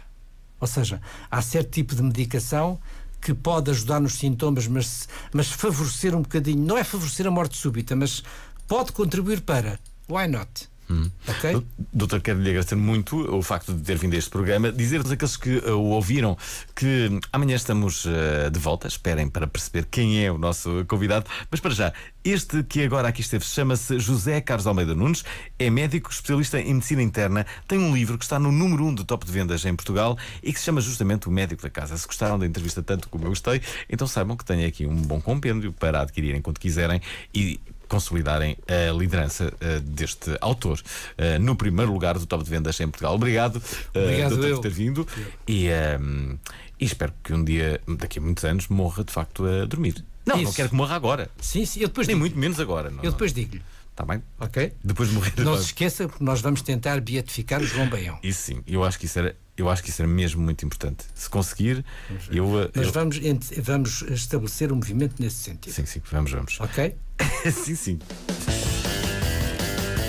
Ou seja, há certo tipo de medicação que pode ajudar nos sintomas, mas, mas favorecer um bocadinho, não é favorecer a morte súbita, mas pode contribuir para. Why not? Hum. Ok? Doutor, quero lhe agradecer muito o facto de ter vindo a este programa. Dizer-vos aqueles que eh, o ouviram que amanhã estamos uh, de volta. Esperem para perceber quem é o nosso convidado. Mas para já, este que agora aqui esteve chama-se José Carlos Almeida Nunes. É médico especialista em medicina interna. Tem um livro que está no número 1 um do top de vendas em Portugal e que se chama justamente O Médico da Casa. Se gostaram da entrevista tanto como eu gostei, então saibam que tenho aqui um bom compêndio para adquirirem quando quiserem e consolidarem a liderança eh, deste autor eh, no primeiro lugar do top de vendas em Portugal. Obrigado, eh, Obrigado por ter vindo. E, um, ehm, e espero que um dia, daqui a muitos anos, morra de facto a dormir. Não, Isso. não quero que morra agora. Sim, sim, eu depois Nem digo. muito menos agora. Não, eu depois digo-lhe. Está bem? Ok. Depois de morrer. Não se esqueça nós vamos tentar beatificar o João Baião. Isso sim, eu acho que isso era eu acho que isso era mesmo muito importante. Se conseguir, Mas, eu. Eh, Mas eu... Vamos, vamos estabelecer um movimento nesse sentido. Sim, sim, vamos, vamos. Ok? sim, sim.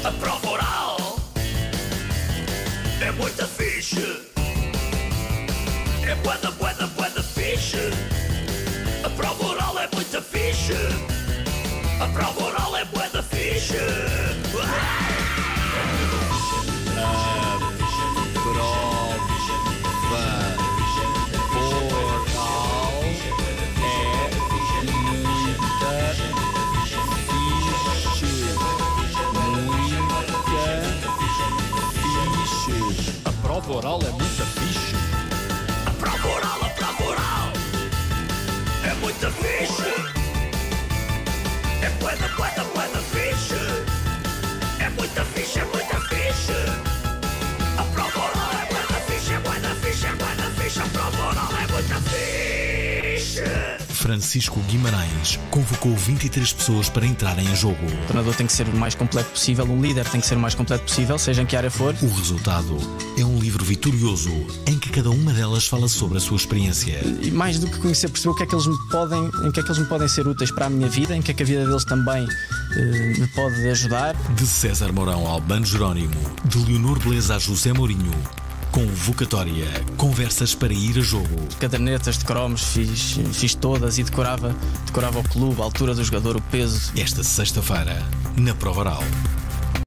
A prova oral é muita fixe. É boa, boa, boa, fixe with the fission. A prova é bué da ficha. Oral é Francisco Guimarães convocou 23 pessoas para entrarem em jogo. O treinador tem que ser o mais completo possível, um líder tem que ser o mais completo possível, seja em que área for. O resultado é um livro vitorioso em que cada uma delas fala sobre a sua experiência. E mais do que conhecer, perceber o que é que eles me podem, em que é que eles me podem ser úteis para a minha vida, em que é que a vida deles também eh, me pode ajudar. De César Mourão ao Albano Jerónimo, de Leonor Beleza a José Mourinho, Convocatória. Conversas para ir a jogo. Cadernetas de cromos, fiz, fiz todas e decorava, decorava o clube, a altura do jogador, o peso. Esta sexta-feira, na Prova Oral.